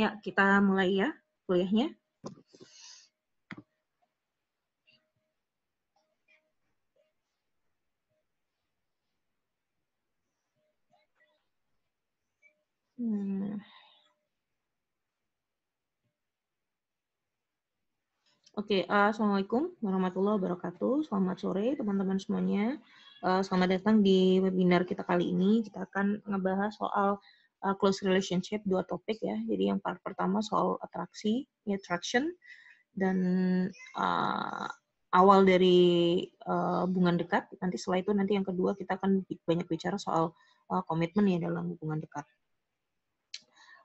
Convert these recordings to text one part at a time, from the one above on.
Ya, kita mulai ya kuliahnya. Hmm. Oke, okay, uh, eh, Assalamualaikum warahmatullahi wabarakatuh. Selamat sore teman-teman semuanya. Uh, selamat datang di webinar kita kali ini. Kita akan ngebahas soal uh, close relationship dua topik ya. Jadi yang part pertama soal atraksi, attraction dan uh, awal dari uh, hubungan dekat. Nanti setelah itu nanti yang kedua kita akan banyak bicara soal uh, komitmen ya dalam hubungan dekat.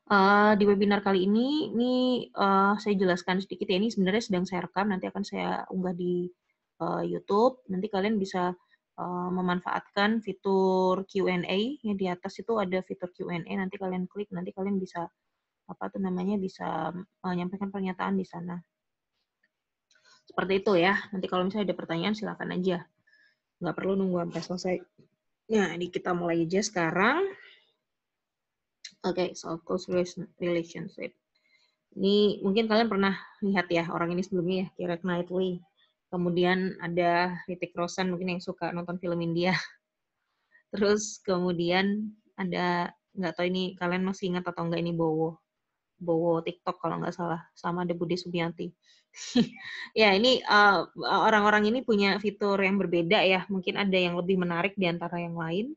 Uh, di webinar kali ini, ini uh, saya jelaskan sedikit ya, ini sebenarnya sedang saya rekam, nanti akan saya unggah di uh, YouTube. Nanti kalian bisa Eh, memanfaatkan fitur Q&A ya di atas itu ada fitur Q&A nanti kalian klik nanti kalian bisa apa tuh namanya bisa eh, menyampaikan pernyataan di sana. Seperti itu ya. Nanti kalau misalnya ada pertanyaan silakan aja. Nggak perlu nunggu sampai selesai. ya ini kita mulai aja sekarang. Oke, okay, so close relationship. Ini mungkin kalian pernah lihat ya orang ini sebelumnya ya, Kira Knightley. Kemudian ada Ritik Rosan mungkin yang suka nonton film India. Terus kemudian ada nggak tahu ini kalian masih ingat atau nggak ini Bowo. Bowo TikTok kalau nggak salah sama ada Budi Subianti. ya ini orang eh, orang-orang ini punya fitur yang berbeda ya. Mungkin ada yang lebih menarik di antara yang lain.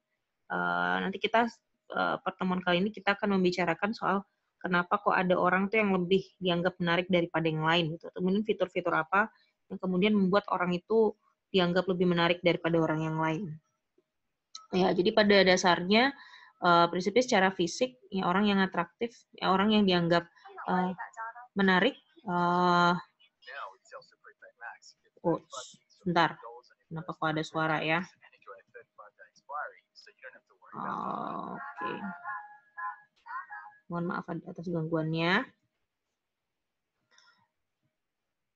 Uh, nanti kita uh, pertemuan kali ini kita akan membicarakan soal kenapa kok ada orang tuh yang lebih dianggap menarik daripada yang lain gitu. Kemudian fitur-fitur apa yang kemudian membuat orang itu dianggap lebih menarik daripada orang yang lain. Ya, jadi pada dasarnya uh, prinsipnya secara fisik ya orang yang atraktif, ya orang yang dianggap uh, menarik uh, eh, Oh, sebentar. Kenapa kok ada suara ya? Uh, Oke. Okay. Mohon maaf atas gangguannya.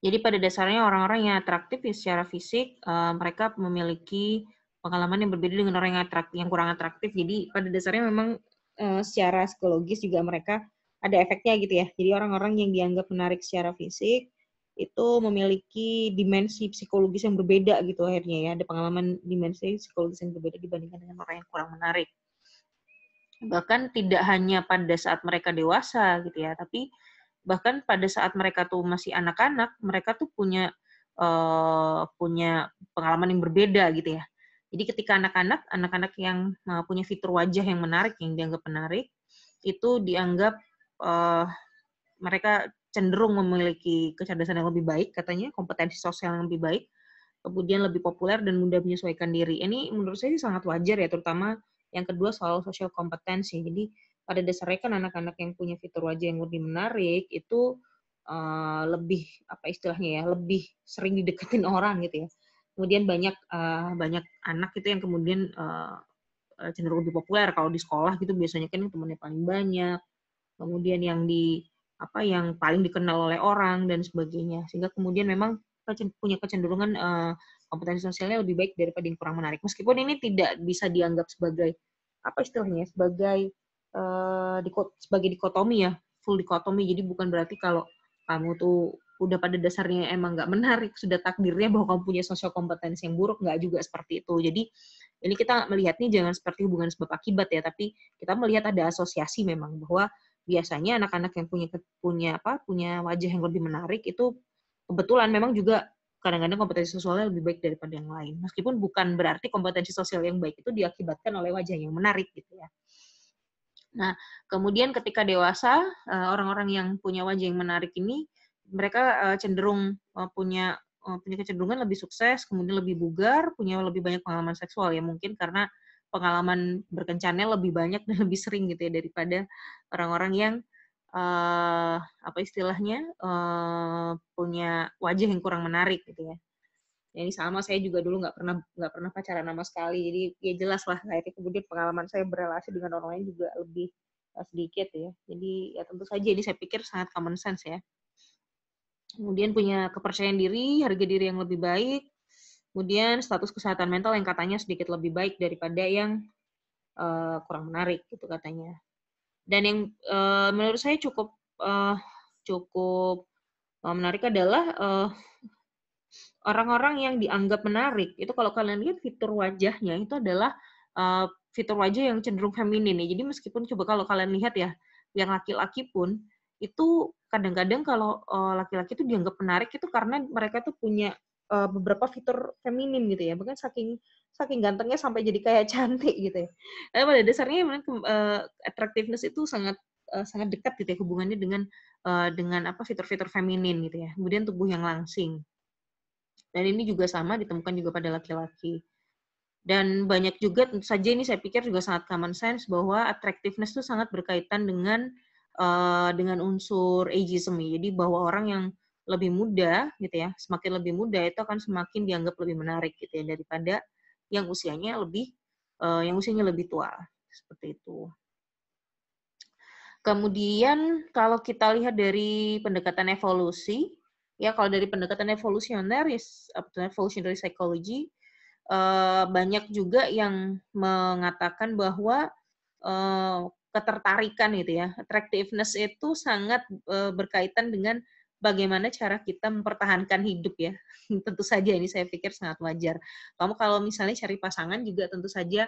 Jadi pada dasarnya orang-orang yang atraktif ya secara fisik uh, mereka memiliki pengalaman yang berbeda dengan orang yang atraktif yang kurang atraktif. Jadi pada dasarnya memang uh, secara psikologis juga mereka ada efeknya gitu ya. Jadi orang-orang yang dianggap menarik secara fisik itu memiliki dimensi psikologis yang berbeda gitu akhirnya ya. Ada pengalaman dimensi psikologis yang berbeda dibandingkan dengan orang yang kurang menarik. Bahkan tidak hanya pada saat mereka dewasa gitu ya, tapi bahkan pada saat mereka tuh masih anak-anak mereka tuh punya uh, punya pengalaman yang berbeda gitu ya jadi ketika anak-anak anak-anak yang uh, punya fitur wajah yang menarik yang dianggap menarik itu dianggap uh, mereka cenderung memiliki kecerdasan yang lebih baik katanya kompetensi sosial yang lebih baik kemudian lebih populer dan mudah menyesuaikan diri ini menurut saya sih sangat wajar ya terutama yang kedua soal sosial kompetensi ya. jadi pada dasarnya kan anak-anak yang punya fitur wajah yang lebih menarik itu uh, lebih apa istilahnya ya lebih sering dideketin orang gitu ya kemudian banyak uh, banyak anak itu yang kemudian uh, cenderung lebih populer kalau di sekolah gitu biasanya kan temannya paling banyak kemudian yang di apa yang paling dikenal oleh orang dan sebagainya sehingga kemudian memang punya kecenderungan uh, kompetensi sosialnya lebih baik daripada yang kurang menarik meskipun ini tidak bisa dianggap sebagai apa istilahnya ya, sebagai Eh, dikot sebagai dikotomi ya full dikotomi jadi bukan berarti kalau kamu tuh udah pada dasarnya emang nggak menarik sudah takdirnya bahwa kamu punya sosial kompetensi yang buruk nggak juga seperti itu jadi ini kita melihatnya jangan seperti hubungan sebab akibat ya tapi kita melihat ada asosiasi memang bahwa biasanya anak-anak yang punya punya apa punya wajah yang lebih menarik itu kebetulan memang juga kadang-kadang kompetensi sosialnya lebih baik daripada yang lain meskipun bukan berarti kompetensi sosial yang baik itu diakibatkan oleh wajah yang menarik gitu ya Nah, kemudian ketika dewasa, eh, orang-orang yang punya wajah yang menarik ini, mereka eh, cenderung eh, punya punya kecenderungan lebih sukses, kemudian lebih bugar, punya lebih banyak pengalaman seksual ya mungkin karena pengalaman berkencannya lebih banyak dan lebih sering gitu ya daripada orang-orang yang uh, apa istilahnya uh, punya wajah yang kurang menarik gitu ya. Ini sama saya juga dulu nggak pernah nggak pernah pacaran sama sekali. Jadi ya jelas lah kayak kemudian pengalaman saya berrelasi dengan orang lain juga lebih eh, sedikit ya. Jadi ya tentu saja ini saya pikir sangat common sense ya. Kemudian punya kepercayaan diri, harga diri yang lebih baik, kemudian status kesehatan mental yang katanya sedikit lebih baik daripada yang uh, kurang menarik gitu katanya. Dan yang uh, menurut saya cukup uh, cukup menarik adalah uh, orang-orang yang dianggap menarik itu kalau kalian lihat fitur wajahnya itu adalah uh, fitur wajah yang cenderung feminin ya. Jadi meskipun coba kalau kalian lihat ya yang laki-laki pun itu kadang-kadang kalau laki eh, laki-laki itu dianggap menarik itu karena mereka tuh punya uh, beberapa fitur feminin gitu ya. Bahkan saking saking gantengnya sampai jadi kayak cantik gitu ya. Tapi pada dasarnya uh, attractiveness itu sangat uh, sangat dekat gitu ya hubungannya dengan uh, dengan apa fitur-fitur feminin gitu ya. Kemudian tubuh yang langsing. Dan ini juga sama ditemukan juga pada laki-laki. Dan banyak juga tentu saja ini saya pikir juga sangat common sense bahwa attractiveness itu sangat berkaitan dengan uh, dengan unsur ageism. Ya. Jadi bahwa orang yang lebih muda gitu ya, semakin lebih muda itu akan semakin dianggap lebih menarik gitu ya daripada yang usianya lebih uh, yang usianya lebih tua seperti itu. Kemudian kalau kita lihat dari pendekatan evolusi, ya kalau dari pendekatan evolusioner evolutionary psychology uh, banyak juga yang mengatakan bahwa uh, ketertarikan itu ya attractiveness itu sangat uh, berkaitan dengan bagaimana cara kita mempertahankan hidup ya tentu saja ini saya pikir sangat wajar kamu kalau misalnya cari pasangan juga tentu saja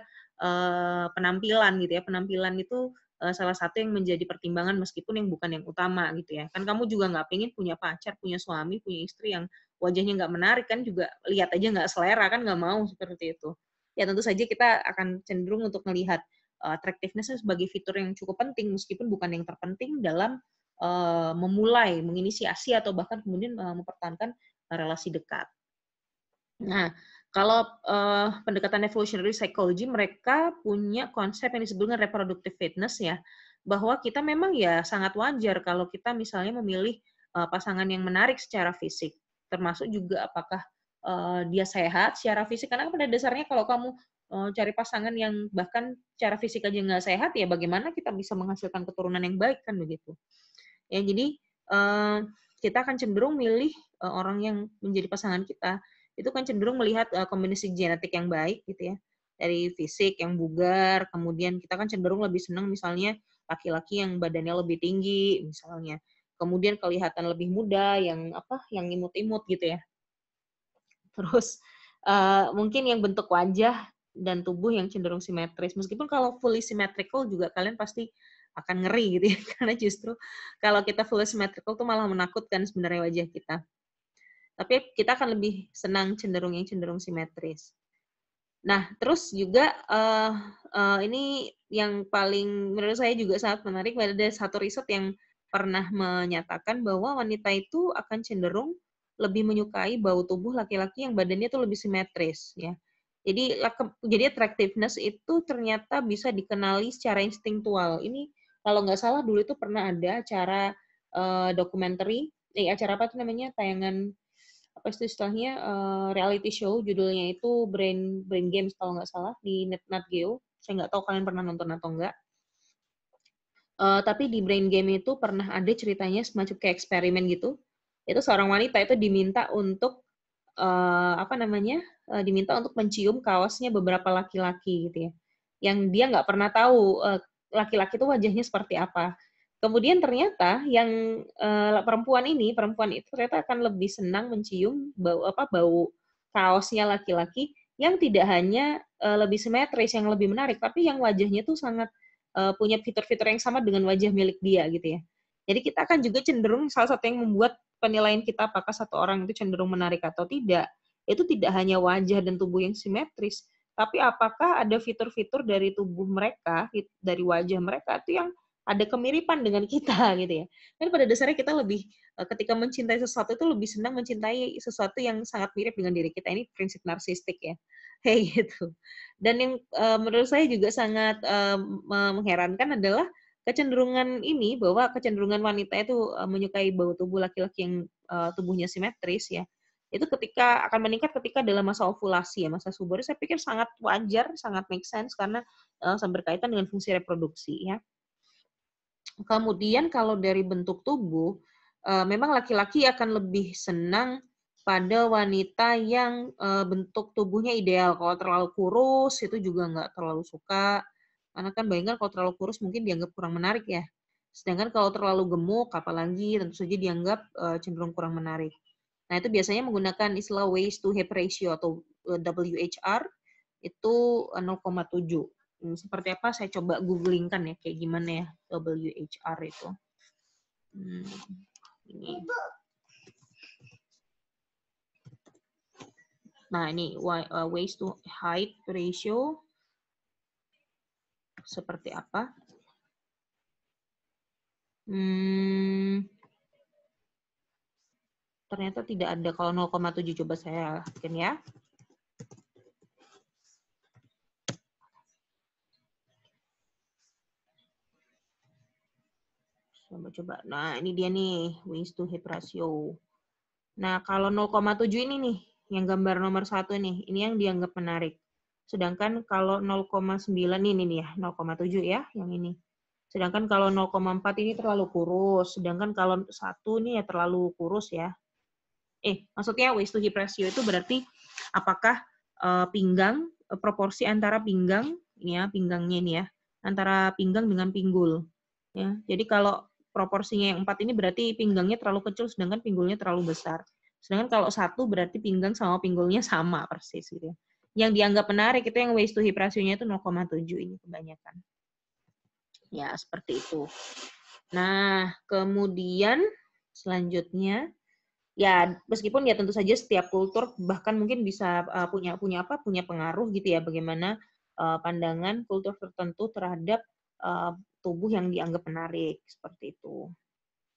penampilan gitu ya penampilan itu uh, salah satu yang menjadi pertimbangan meskipun yang bukan yang utama gitu ya kan kamu juga nggak pengen punya pacar punya suami punya istri yang wajahnya nggak menarik kan juga lihat aja nggak selera kan nggak mau seperti itu ya tentu saja kita akan cenderung untuk melihat uh, eh, attractiveness sebagai fitur yang cukup penting meskipun bukan yang terpenting dalam uh, memulai menginisiasi atau bahkan kemudian uh, mempertahankan relasi dekat. Nah, kalau uh, pendekatan evolutionary psychology, mereka punya konsep yang disebut dengan reproductive fitness ya, bahwa kita memang ya sangat wajar kalau kita misalnya memilih uh, pasangan yang menarik secara fisik, termasuk juga apakah uh, dia sehat secara fisik. Karena kan pada dasarnya kalau kamu uh, cari pasangan yang bahkan secara fisik aja nggak sehat, ya bagaimana kita bisa menghasilkan keturunan yang baik kan begitu? Ya jadi uh, kita akan cenderung milih uh, orang yang menjadi pasangan kita itu kan cenderung melihat uh, kombinasi genetik yang baik gitu ya dari fisik yang bugar kemudian kita kan cenderung lebih senang misalnya laki-laki yang badannya lebih tinggi misalnya kemudian kelihatan lebih muda yang apa yang imut-imut gitu ya terus uh, mungkin yang bentuk wajah dan tubuh yang cenderung simetris meskipun kalau fully symmetrical juga kalian pasti akan ngeri gitu ya karena justru kalau kita fully symmetrical tuh malah menakutkan sebenarnya wajah kita tapi kita akan lebih senang cenderung yang cenderung simetris. Nah, terus juga uh, uh, ini yang paling menurut saya juga sangat menarik ada satu riset yang pernah menyatakan bahwa wanita itu akan cenderung lebih menyukai bau tubuh laki-laki yang badannya itu lebih simetris ya. Jadi jadi attractiveness itu ternyata bisa dikenali secara instingtual Ini kalau nggak salah dulu itu pernah ada acara uh, dokumenter, eh acara apa tuh namanya tayangan apa itu istilahnya uh, reality show judulnya itu Brain Brain Games kalau nggak salah di Net net Geo. Saya nggak tahu kalian pernah nonton atau nggak Uh, tapi di Brain Game itu pernah ada ceritanya semacam kayak eksperimen gitu. Itu seorang wanita itu diminta untuk uh, apa namanya? Uh, diminta untuk mencium kaosnya beberapa laki-laki gitu ya. Yang dia nggak pernah tahu uh, laki-laki itu wajahnya seperti apa. Kemudian ternyata yang uh, perempuan ini, perempuan itu ternyata akan lebih senang mencium bau apa bau kaosnya laki-laki yang tidak hanya uh, lebih simetris, yang lebih menarik, tapi yang wajahnya tuh sangat uh, punya fitur-fitur yang sama dengan wajah milik dia gitu ya. Jadi kita akan juga cenderung salah satu yang membuat penilaian kita apakah satu orang itu cenderung menarik atau tidak, itu tidak hanya wajah dan tubuh yang simetris, tapi apakah ada fitur-fitur dari tubuh mereka, dari wajah mereka itu yang ada kemiripan dengan kita gitu ya. Dan pada dasarnya kita lebih eh, ketika mencintai sesuatu itu lebih senang mencintai sesuatu yang sangat mirip dengan diri kita. Ini prinsip narsistik ya. Kayak gitu. Dan yang uh, menurut saya juga sangat uh, mengherankan adalah kecenderungan ini bahwa kecenderungan wanita itu uh, menyukai bau tubuh laki-laki yang uh, tubuhnya simetris ya itu ketika akan meningkat ketika dalam masa ovulasi ya masa subur saya pikir sangat wajar sangat make sense karena uh, berkaitan dengan fungsi reproduksi ya Kemudian kalau dari bentuk tubuh, eh, memang laki-laki akan lebih senang pada wanita yang eh, bentuk tubuhnya ideal. Kalau terlalu kurus itu juga nggak terlalu suka. Karena kan bayangkan kalau terlalu kurus mungkin dianggap kurang menarik ya. Sedangkan kalau terlalu gemuk, apalagi tentu saja dianggap eh, cenderung kurang menarik. Nah, itu biasanya menggunakan istilah waist to hip ratio atau WHR itu 0,7. Hmm, seperti apa saya coba googlingkan ya kayak gimana ya WHR itu hmm, ini nah ini uh, ways to height ratio seperti apa hmm, ternyata tidak ada kalau 0,7 coba saya yakin ya Coba-coba. Nah, ini dia nih, waist to hip ratio. Nah, kalau 0,7 ini nih, yang gambar nomor satu nih, ini yang dianggap menarik. Sedangkan kalau 0,9 ini nih ya, 0,7 ya, yang ini. Sedangkan kalau 0,4 ini terlalu kurus, sedangkan kalau satu ini ya terlalu kurus ya. Eh, maksudnya waist to hip ratio itu berarti apakah uh, pinggang, uh, proporsi antara pinggang, ini ya, pinggangnya ini ya, antara pinggang dengan pinggul. Ya, jadi kalau proporsinya yang empat ini berarti pinggangnya terlalu kecil sedangkan pinggulnya terlalu besar. Sedangkan kalau satu berarti pinggang sama pinggulnya sama persis gitu ya. Yang dianggap menarik itu yang waist to hip ratio itu 0,7 ini kebanyakan. Ya, seperti itu. Nah, kemudian selanjutnya ya meskipun ya tentu saja setiap kultur bahkan mungkin bisa eh, punya punya apa punya pengaruh gitu ya bagaimana eh, pandangan kultur tertentu terhadap eh, tubuh yang dianggap menarik seperti itu.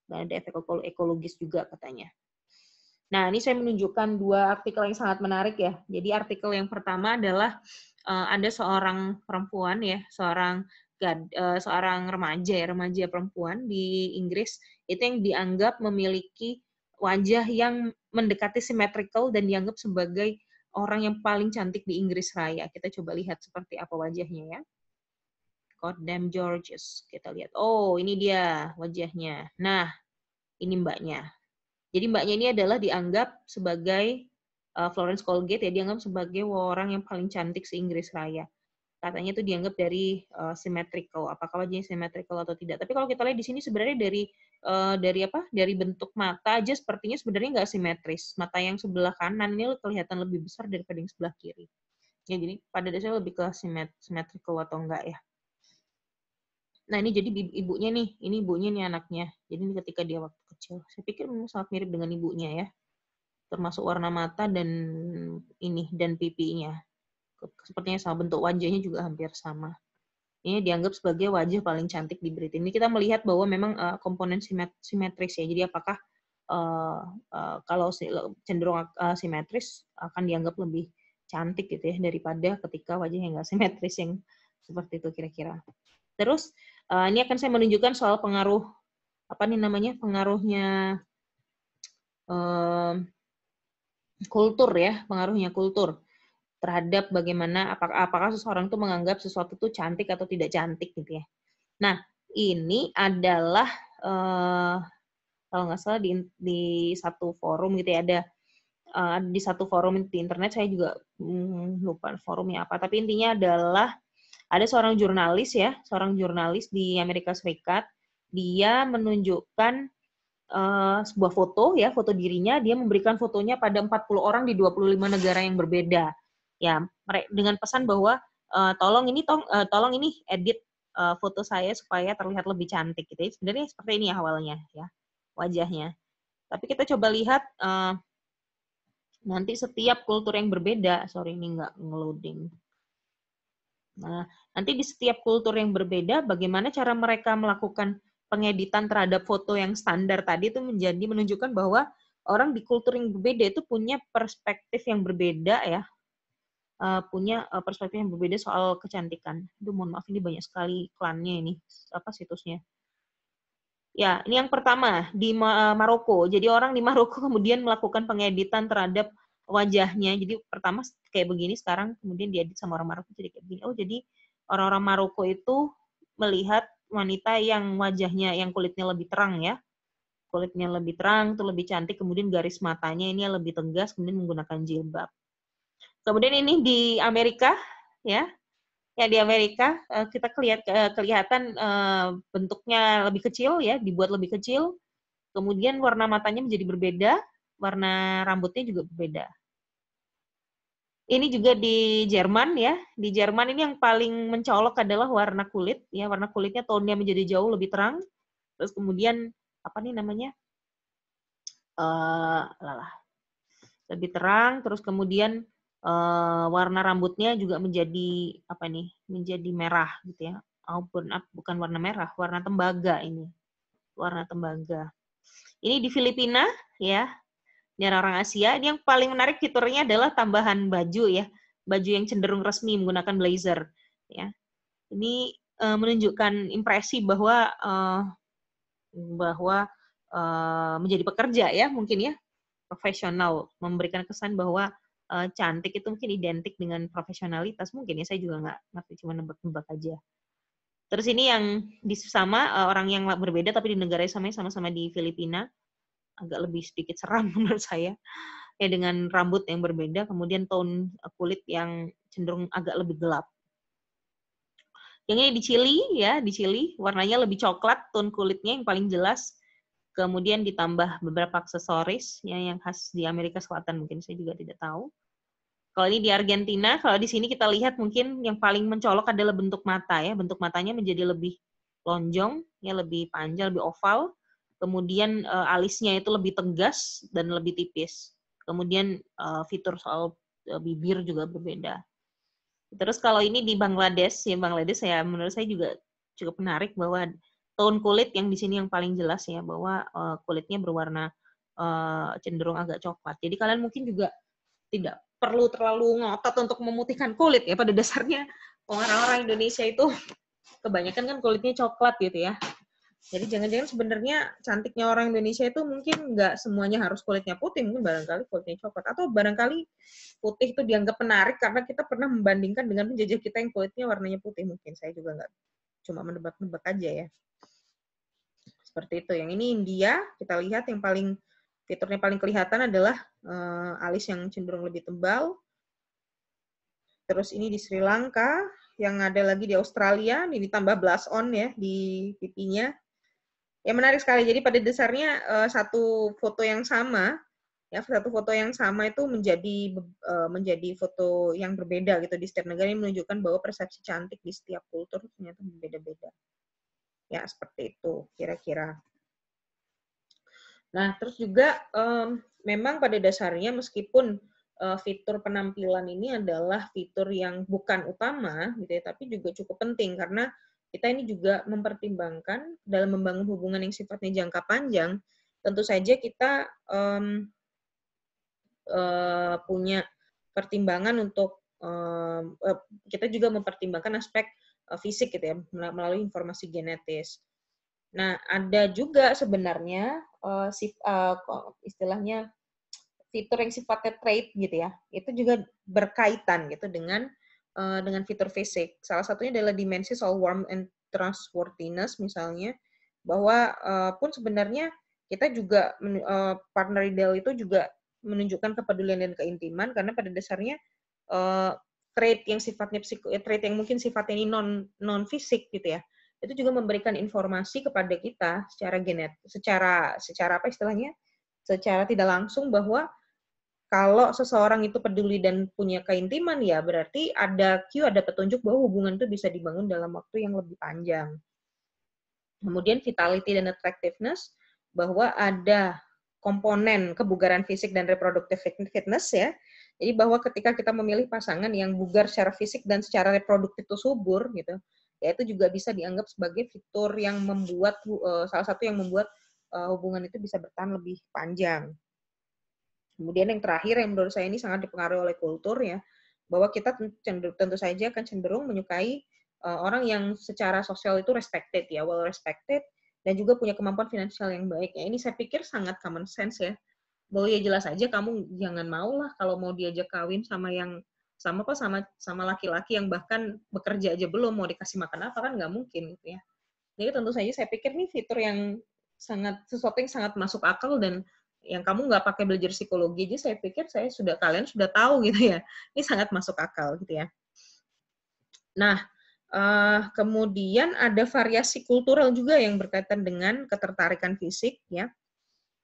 Dan ada efek ekologis juga katanya. Nah, ini saya menunjukkan dua artikel yang sangat menarik ya. Jadi artikel yang pertama adalah uh, eh, ada seorang perempuan ya, seorang gad, uh, seorang remaja ya, remaja perempuan di Inggris itu yang dianggap memiliki wajah yang mendekati symmetrical dan dianggap sebagai orang yang paling cantik di Inggris Raya. Kita coba lihat seperti apa wajahnya ya. God damn Georges. Kita lihat. Oh, ini dia wajahnya. Nah, ini mbaknya. Jadi mbaknya ini adalah dianggap sebagai eh, Florence Colgate ya dianggap sebagai orang yang paling cantik se-Inggris Raya. Katanya itu dianggap dari uh, symmetrical, apakah wajahnya symmetrical atau tidak. Tapi kalau kita lihat di sini sebenarnya dari uh, dari apa? Dari bentuk mata aja sepertinya sebenarnya nggak simetris. Mata yang sebelah kanan ini kelihatan lebih besar daripada yang sebelah kiri. Ya jadi pada dasarnya lebih ke symmetrical atau enggak ya. Nah ini jadi ibunya nih, ini ibunya nih anaknya. Jadi ini ketika dia waktu kecil, saya pikir memang sangat mirip dengan ibunya ya, termasuk warna mata dan ini dan pipinya. Sepertinya sama bentuk wajahnya juga hampir sama. Ini dianggap sebagai wajah paling cantik di Britain. Ini kita melihat bahwa memang uh, komponen simet simetris ya. Jadi apakah uh, uh, kalau cenderung uh, simetris akan dianggap lebih cantik gitu ya daripada ketika wajah yang nggak simetris yang seperti itu kira-kira. Terus Uh, ini akan saya menunjukkan soal pengaruh apa nih namanya pengaruhnya um, kultur ya, pengaruhnya kultur terhadap bagaimana apakah, apakah seseorang itu menganggap sesuatu itu cantik atau tidak cantik gitu ya. Nah, ini adalah uh, kalau nggak salah di, di satu forum gitu ya ada uh, di satu forum di internet saya juga hmm, lupa forumnya apa tapi intinya adalah ada seorang jurnalis ya, seorang jurnalis di Amerika Serikat, dia menunjukkan uh, sebuah foto ya, foto dirinya, dia memberikan fotonya pada 40 orang di 25 negara yang berbeda. Ya, dengan pesan bahwa uh, tolong ini tong, uh, tolong ini edit uh, foto saya supaya terlihat lebih cantik gitu. Ya. Sebenarnya seperti ini awalnya ya, wajahnya. Tapi kita coba lihat uh, nanti setiap kultur yang berbeda, sorry ini nggak ngeloading. Nah, nanti di setiap kultur yang berbeda, bagaimana cara mereka melakukan pengeditan terhadap foto yang standar tadi itu menjadi menunjukkan bahwa orang di kultur yang berbeda itu punya perspektif yang berbeda ya, uh, punya eh, perspektif yang berbeda soal kecantikan. Aduh, mohon maaf ini banyak sekali iklannya ini apa situsnya. Ya, ini yang pertama di Maroko. Jadi orang di Maroko kemudian melakukan pengeditan terhadap wajahnya. Jadi pertama kayak begini, sekarang kemudian diedit sama orang Maroko jadi kayak begini. Oh, jadi orang-orang Maroko itu melihat wanita yang wajahnya yang kulitnya lebih terang ya. Kulitnya lebih terang, itu lebih cantik, kemudian garis matanya ini yang lebih tegas, kemudian menggunakan jilbab. Kemudian ini di Amerika ya. Ya di Amerika eh, kita kelihat, eh, kelihatan eh, bentuknya lebih kecil ya, dibuat lebih kecil. Kemudian warna matanya menjadi berbeda, warna rambutnya juga berbeda. Ini juga di Jerman ya. Di Jerman ini yang paling mencolok adalah warna kulit ya, warna kulitnya tonnya menjadi jauh lebih terang. Terus kemudian apa nih namanya? Eh, uh, Lebih terang, terus kemudian uh, warna rambutnya juga menjadi apa nih? Menjadi merah gitu ya. Open up ah, bukan warna merah, warna tembaga ini. Warna tembaga. Ini di Filipina ya dari orang Asia. Ini yang paling menarik fiturnya adalah tambahan baju ya, baju yang cenderung resmi menggunakan blazer. Ya, ini uh, menunjukkan impresi bahwa uh, bahwa uh, menjadi pekerja ya mungkin ya profesional memberikan kesan bahwa uh, cantik itu mungkin identik dengan profesionalitas mungkin ya saya juga nggak ngerti cuma nebak-nebak aja terus ini yang di sama orang yang berbeda tapi di negara yang sama sama-sama di Filipina agak lebih sedikit seram menurut saya ya dengan rambut yang berbeda kemudian tone eh, kulit yang cenderung agak lebih gelap yang ini di Chili ya di Chili warnanya lebih coklat tone kulitnya yang paling jelas kemudian ditambah beberapa aksesoris ya, yang khas di Amerika Selatan mungkin saya juga tidak tahu kalau ini di Argentina kalau di sini kita lihat mungkin yang paling mencolok adalah bentuk mata ya bentuk matanya menjadi lebih lonjong ya lebih panjang lebih oval kemudian uh, alisnya itu lebih tegas dan lebih tipis. Kemudian uh, fitur soal uh, bibir juga berbeda. Terus kalau ini di Bangladesh, ya Bangladesh saya menurut saya juga cukup menarik bahwa tone kulit yang di sini yang paling jelas ya bahwa uh, kulitnya berwarna uh, cenderung agak coklat. Jadi kalian mungkin juga tidak perlu terlalu ngotot untuk memutihkan kulit ya pada dasarnya orang-orang Indonesia itu kebanyakan kan kulitnya coklat gitu ya jadi jangan-jangan sebenarnya cantiknya orang Indonesia itu mungkin nggak semuanya harus kulitnya putih, mungkin barangkali kulitnya coklat atau barangkali putih itu dianggap menarik karena kita pernah membandingkan dengan penjajah kita yang kulitnya warnanya putih mungkin. Saya juga nggak cuma menebak-nebak aja ya. Seperti itu. Yang ini India, kita lihat yang paling fiturnya paling kelihatan adalah uh, alis yang cenderung lebih tebal. Terus ini di Sri Lanka, yang ada lagi di Australia, ini ditambah blush on ya di pipinya. Ya menarik sekali. Jadi pada dasarnya eh, satu foto yang sama, ya satu foto yang sama itu menjadi eh, menjadi foto yang berbeda gitu di setiap negara ini menunjukkan bahwa persepsi cantik di setiap kultur ternyata berbeda-beda. Ya seperti itu kira-kira. Nah terus juga memang pada dasarnya meskipun eh, fitur penampilan ini adalah fitur yang bukan utama gitu ya, tapi juga cukup penting karena kita ini juga mempertimbangkan dalam membangun hubungan yang sifatnya jangka panjang, tentu saja kita um, uh, punya pertimbangan untuk um, uh, kita juga mempertimbangkan aspek uh, fisik gitu ya melalui informasi genetis. Nah, ada juga sebenarnya uh, sif, uh, istilahnya fitur yang sifatnya trait gitu ya. Itu juga berkaitan gitu dengan Eh, dengan fitur fisik. Salah satunya adalah dimensi soal warm and trustworthiness misalnya, bahwa uh, pun sebenarnya kita juga uh, partner ideal itu juga menunjukkan kepedulian dan keintiman karena pada dasarnya uh, trait yang sifatnya psiko, trait yang mungkin sifatnya ini non non fisik gitu ya itu juga memberikan informasi kepada kita secara genet secara secara apa istilahnya secara tidak langsung bahwa kalau seseorang itu peduli dan punya keintiman ya berarti ada cue, ada petunjuk bahwa hubungan itu bisa dibangun dalam waktu yang lebih panjang. Kemudian vitality dan attractiveness bahwa ada komponen kebugaran fisik dan reproduktif fitness ya. Jadi bahwa ketika kita memilih pasangan yang bugar secara fisik dan secara reproduktif itu subur gitu, ya itu juga bisa dianggap sebagai fitur yang membuat eh, salah satu yang membuat eh, hubungan itu bisa bertahan lebih panjang. Kemudian yang terakhir yang menurut saya ini sangat dipengaruhi oleh kultur ya, bahwa kita cenderung, tentu saja akan cenderung menyukai uh, orang yang secara sosial itu respected ya, well respected dan juga punya kemampuan finansial yang baik. Ya, ini saya pikir sangat common sense ya. Bahwa ya jelas aja kamu jangan mau lah kalau mau diajak kawin sama yang sama kok sama sama laki-laki yang bahkan bekerja aja belum mau dikasih makan apa kan nggak mungkin gitu ya. Jadi tentu saja saya pikir nih fitur yang sangat sesuatu yang sangat masuk akal dan yang kamu nggak pakai belajar psikologi aja saya pikir saya sudah kalian sudah tahu gitu ya ini sangat masuk akal gitu ya nah uh, kemudian ada variasi kultural juga yang berkaitan dengan ketertarikan fisik ya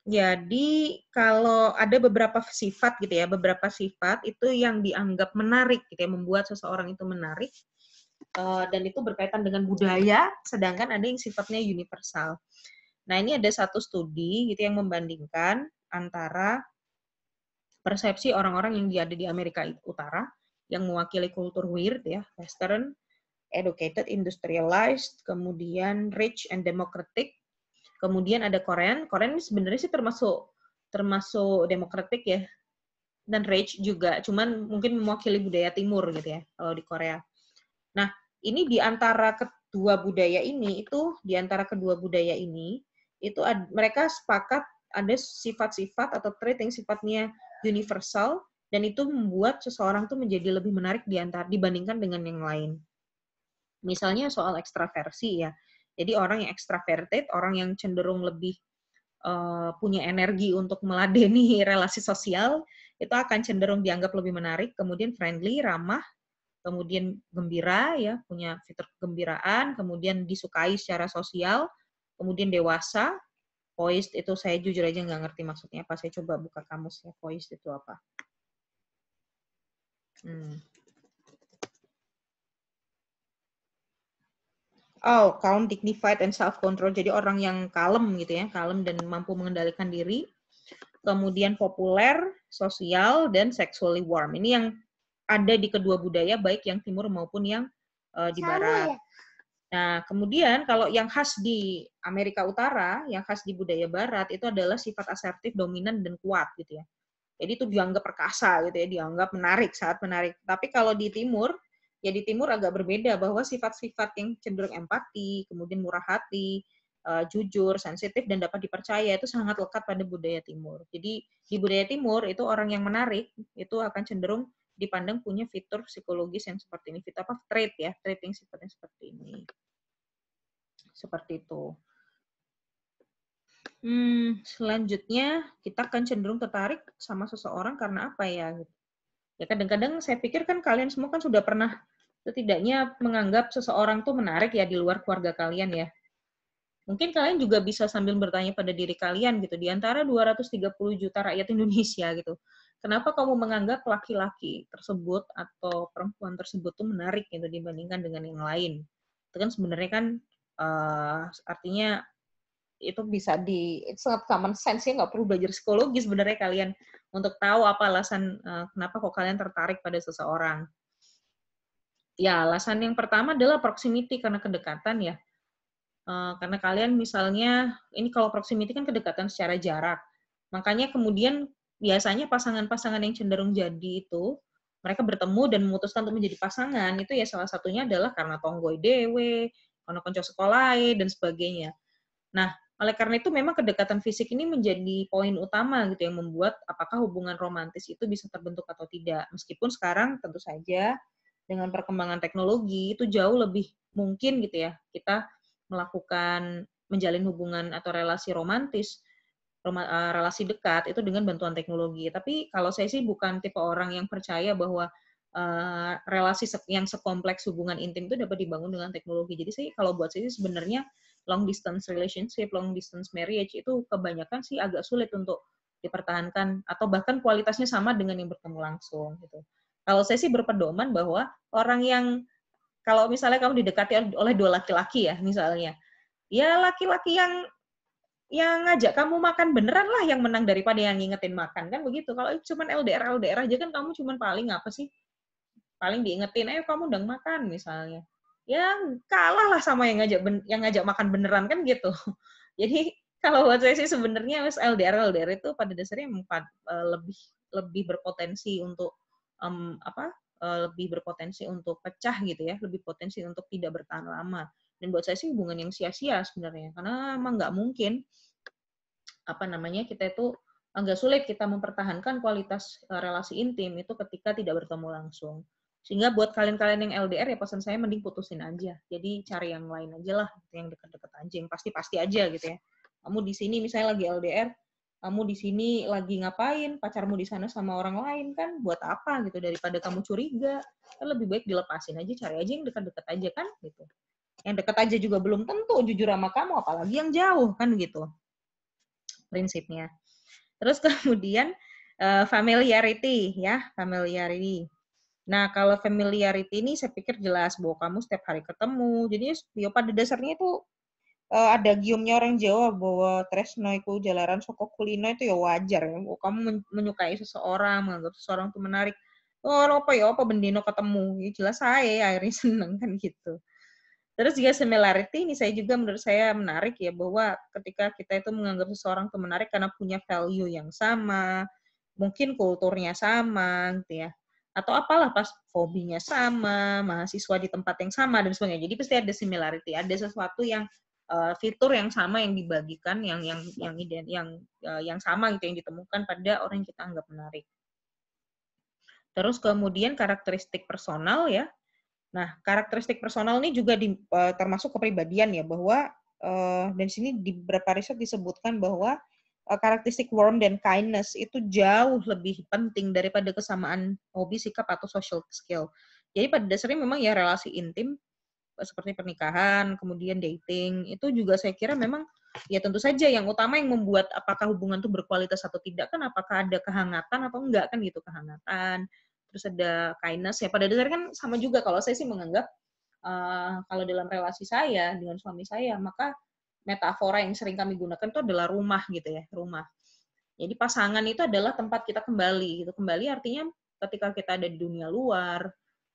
jadi kalau ada beberapa sifat gitu ya beberapa sifat itu yang dianggap menarik gitu ya membuat seseorang itu menarik uh, dan itu berkaitan dengan budaya sedangkan ada yang sifatnya universal Nah, ini ada satu studi gitu yang membandingkan antara persepsi orang-orang yang ada di Amerika Utara yang mewakili kultur weird ya, western, educated, industrialized, kemudian rich and democratic. Kemudian ada Korean. Korean sebenarnya sih termasuk termasuk demokratik ya. Dan rich juga, cuman mungkin mewakili budaya timur gitu ya kalau di Korea. Nah, ini di antara kedua budaya ini itu di antara kedua budaya ini itu ad, mereka sepakat ada sifat-sifat atau trait yang sifatnya universal dan itu membuat seseorang tuh menjadi lebih menarik di diantar dibandingkan dengan yang lain. Misalnya soal ekstraversi ya. Jadi orang yang ekstraverted, orang yang cenderung lebih uh, punya energi untuk meladeni relasi sosial, itu akan cenderung dianggap lebih menarik, kemudian friendly, ramah, kemudian gembira ya, punya fitur kegembiraan, kemudian disukai secara sosial, kemudian dewasa, voice itu saya jujur aja nggak ngerti maksudnya apa, saya coba buka kamusnya voice itu apa. Hmm. Oh, calm, dignified, and self-control. Jadi orang yang kalem gitu ya, kalem dan mampu mengendalikan diri. Kemudian populer, sosial, dan sexually warm. Ini yang ada di kedua budaya, baik yang timur maupun yang uh, di barat. Ya? Nah, kemudian kalau yang khas di Amerika Utara, yang khas di budaya barat itu adalah sifat asertif, dominan dan kuat gitu ya. Jadi itu dianggap perkasa gitu ya, dianggap menarik, saat menarik. Tapi kalau di timur, ya di timur agak berbeda bahwa sifat-sifat yang cenderung empati, kemudian murah hati, eh, jujur, sensitif dan dapat dipercaya itu sangat lekat pada budaya timur. Jadi di budaya timur itu orang yang menarik itu akan cenderung dipandang punya fitur psikologis yang seperti ini, fitur apa trait ya, trait yang sifatnya seperti ini seperti itu. Hmm, selanjutnya kita akan cenderung tertarik sama seseorang karena apa ya? Gitu. Ya kadang-kadang saya pikir kan kalian semua kan sudah pernah setidaknya menganggap seseorang tuh menarik ya di luar keluarga kalian ya. Mungkin kalian juga bisa sambil bertanya pada diri kalian gitu di antara 230 juta rakyat Indonesia gitu. Kenapa kamu menganggap laki-laki tersebut atau perempuan tersebut tuh menarik gitu dibandingkan dengan yang lain? Itu kan sebenarnya kan Uh, artinya itu bisa di itu sangat common sense ya nggak perlu belajar psikologi sebenarnya kalian untuk tahu apa alasan uh, kenapa kok kalian tertarik pada seseorang. Ya alasan yang pertama adalah proximity karena kedekatan ya. Uh, karena kalian misalnya ini kalau proximity kan kedekatan secara jarak. Makanya kemudian biasanya pasangan-pasangan yang cenderung jadi itu mereka bertemu dan memutuskan untuk menjadi pasangan itu ya salah satunya adalah karena tonggoy dewe, konco-konco sekolah dan sebagainya. Nah, oleh karena itu memang kedekatan fisik ini menjadi poin utama gitu yang membuat apakah hubungan romantis itu bisa terbentuk atau tidak. Meskipun sekarang tentu saja dengan perkembangan teknologi itu jauh lebih mungkin gitu ya kita melakukan menjalin hubungan atau relasi romantis eh, relasi dekat itu dengan bantuan teknologi. Tapi kalau saya sih bukan tipe orang yang percaya bahwa Eh, relasi yang sekompleks hubungan intim itu dapat dibangun dengan teknologi. Jadi sih kalau buat saya sebenarnya long distance relationship, long distance marriage itu kebanyakan sih agak sulit untuk dipertahankan atau bahkan kualitasnya sama dengan yang bertemu langsung gitu. Kalau saya sih berpedoman bahwa orang yang kalau misalnya kamu didekati oleh dua laki-laki ya misalnya, ya laki-laki yang yang ngajak kamu makan beneran lah yang menang daripada yang ngingetin makan kan begitu kalau cuma LDR LDR aja kan kamu cuma paling apa sih paling diingetin eh kamu udah makan misalnya ya kalah lah sama yang ngajak yang ngajak makan beneran kan gitu jadi kalau buat saya sih sebenarnya LDR LDR itu pada dasarnya empat eh, lebih lebih berpotensi untuk um, apa eh, lebih berpotensi untuk pecah gitu ya lebih potensi untuk tidak bertahan lama dan buat saya sih hubungan yang sia-sia sebenarnya karena emang nggak mungkin apa namanya kita itu agak eh, sulit kita mempertahankan kualitas relasi intim itu ketika tidak bertemu langsung sehingga buat kalian-kalian yang LDR ya pesan saya mending putusin aja. Jadi cari yang lain aja lah, gitu, yang dekat-dekat aja, yang pasti-pasti aja gitu ya. Kamu di sini misalnya lagi LDR, kamu di sini lagi ngapain, pacarmu di sana sama orang lain kan buat apa gitu daripada kamu curiga. Kan lebih baik dilepasin aja, cari aja yang dekat-dekat aja kan gitu. Yang dekat aja juga belum tentu jujur sama kamu apalagi yang jauh kan gitu. Prinsipnya. Terus kemudian eh, familiarity ya, familiarity. Nah, kalau familiarity ini saya pikir jelas bahwa kamu setiap hari ketemu. Jadi ya pada dasarnya itu uh, ada giumnya orang Jawa bahwa tresno itu jalaran soko kulino itu ya wajar ya. bahwa kamu menyukai seseorang, menganggap seseorang itu menarik. Oh, apa ya apa bendino ketemu. Ya jelas saya ya akhirnya seneng kan gitu. Terus juga similarity ini saya juga menurut saya menarik ya bahwa ketika kita itu menganggap seseorang itu menarik karena punya value yang sama, mungkin kulturnya sama gitu ya atau apalah pas hobinya sama, mahasiswa di tempat yang sama dan sebagainya. Jadi pasti ada similarity, ada sesuatu yang uh, fitur yang sama yang dibagikan, yang yang yang ident yang, uh, yang sama gitu yang ditemukan pada orang yang kita anggap menarik. Terus kemudian karakteristik personal ya. Nah, karakteristik personal ini juga di, uh, termasuk kepribadian ya bahwa uh, dan sini di beberapa riset disebutkan bahwa Eh, karakteristik warmth dan kindness itu jauh lebih penting daripada kesamaan hobi, sikap, atau social skill. Jadi pada dasarnya memang ya relasi intim seperti pernikahan, kemudian dating, itu juga saya kira memang ya tentu saja yang utama yang membuat apakah hubungan itu berkualitas atau tidak kan apakah ada kehangatan atau enggak kan gitu kehangatan, terus ada kindness ya pada dasarnya kan sama juga kalau saya sih menganggap uh, kalau dalam relasi saya dengan suami saya maka metafora yang sering kami gunakan itu adalah rumah gitu ya, rumah. Jadi pasangan itu adalah tempat kita kembali. Gitu. Kembali artinya ketika kita ada di dunia luar,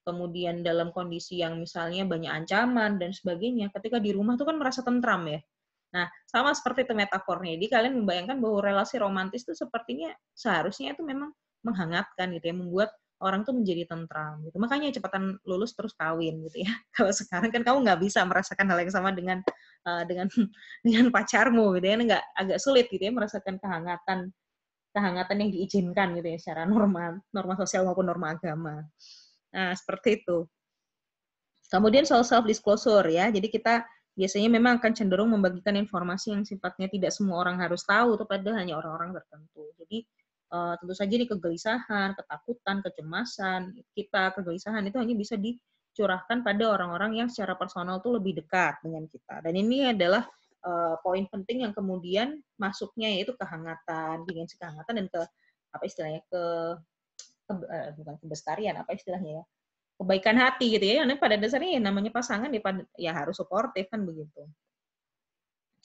kemudian dalam kondisi yang misalnya banyak ancaman dan sebagainya, ketika di rumah tuh kan merasa tentram ya. Nah, sama seperti itu metafornya. Jadi kalian membayangkan bahwa relasi romantis itu sepertinya seharusnya itu memang menghangatkan gitu ya, membuat orang tuh menjadi tentram gitu. Makanya cepetan lulus terus kawin gitu ya. Kalau sekarang kan kamu nggak bisa merasakan hal yang sama dengan uh, dengan dengan pacarmu gitu ya. Nggak agak sulit gitu ya merasakan kehangatan kehangatan yang diizinkan gitu ya secara norma norma sosial maupun norma agama. Nah, seperti itu. Kemudian soal self disclosure ya. Jadi kita biasanya memang akan cenderung membagikan informasi yang sifatnya tidak semua orang harus tahu, tapi hanya orang-orang tertentu. Jadi uh, tentu saja ini kegelisahan, ketakutan, kecemasan kita kegelisahan itu hanya bisa dicurahkan pada orang-orang yang secara personal tuh lebih dekat dengan kita. Dan ini adalah uh, poin penting yang kemudian masuknya yaitu kehangatan, dengan kehangatan dan ke apa istilahnya ke, ke uh, bukan kebestarian apa istilahnya ya kebaikan hati gitu ya. Karena pada dasarnya ya namanya pasangan ya, ya harus suportif kan begitu.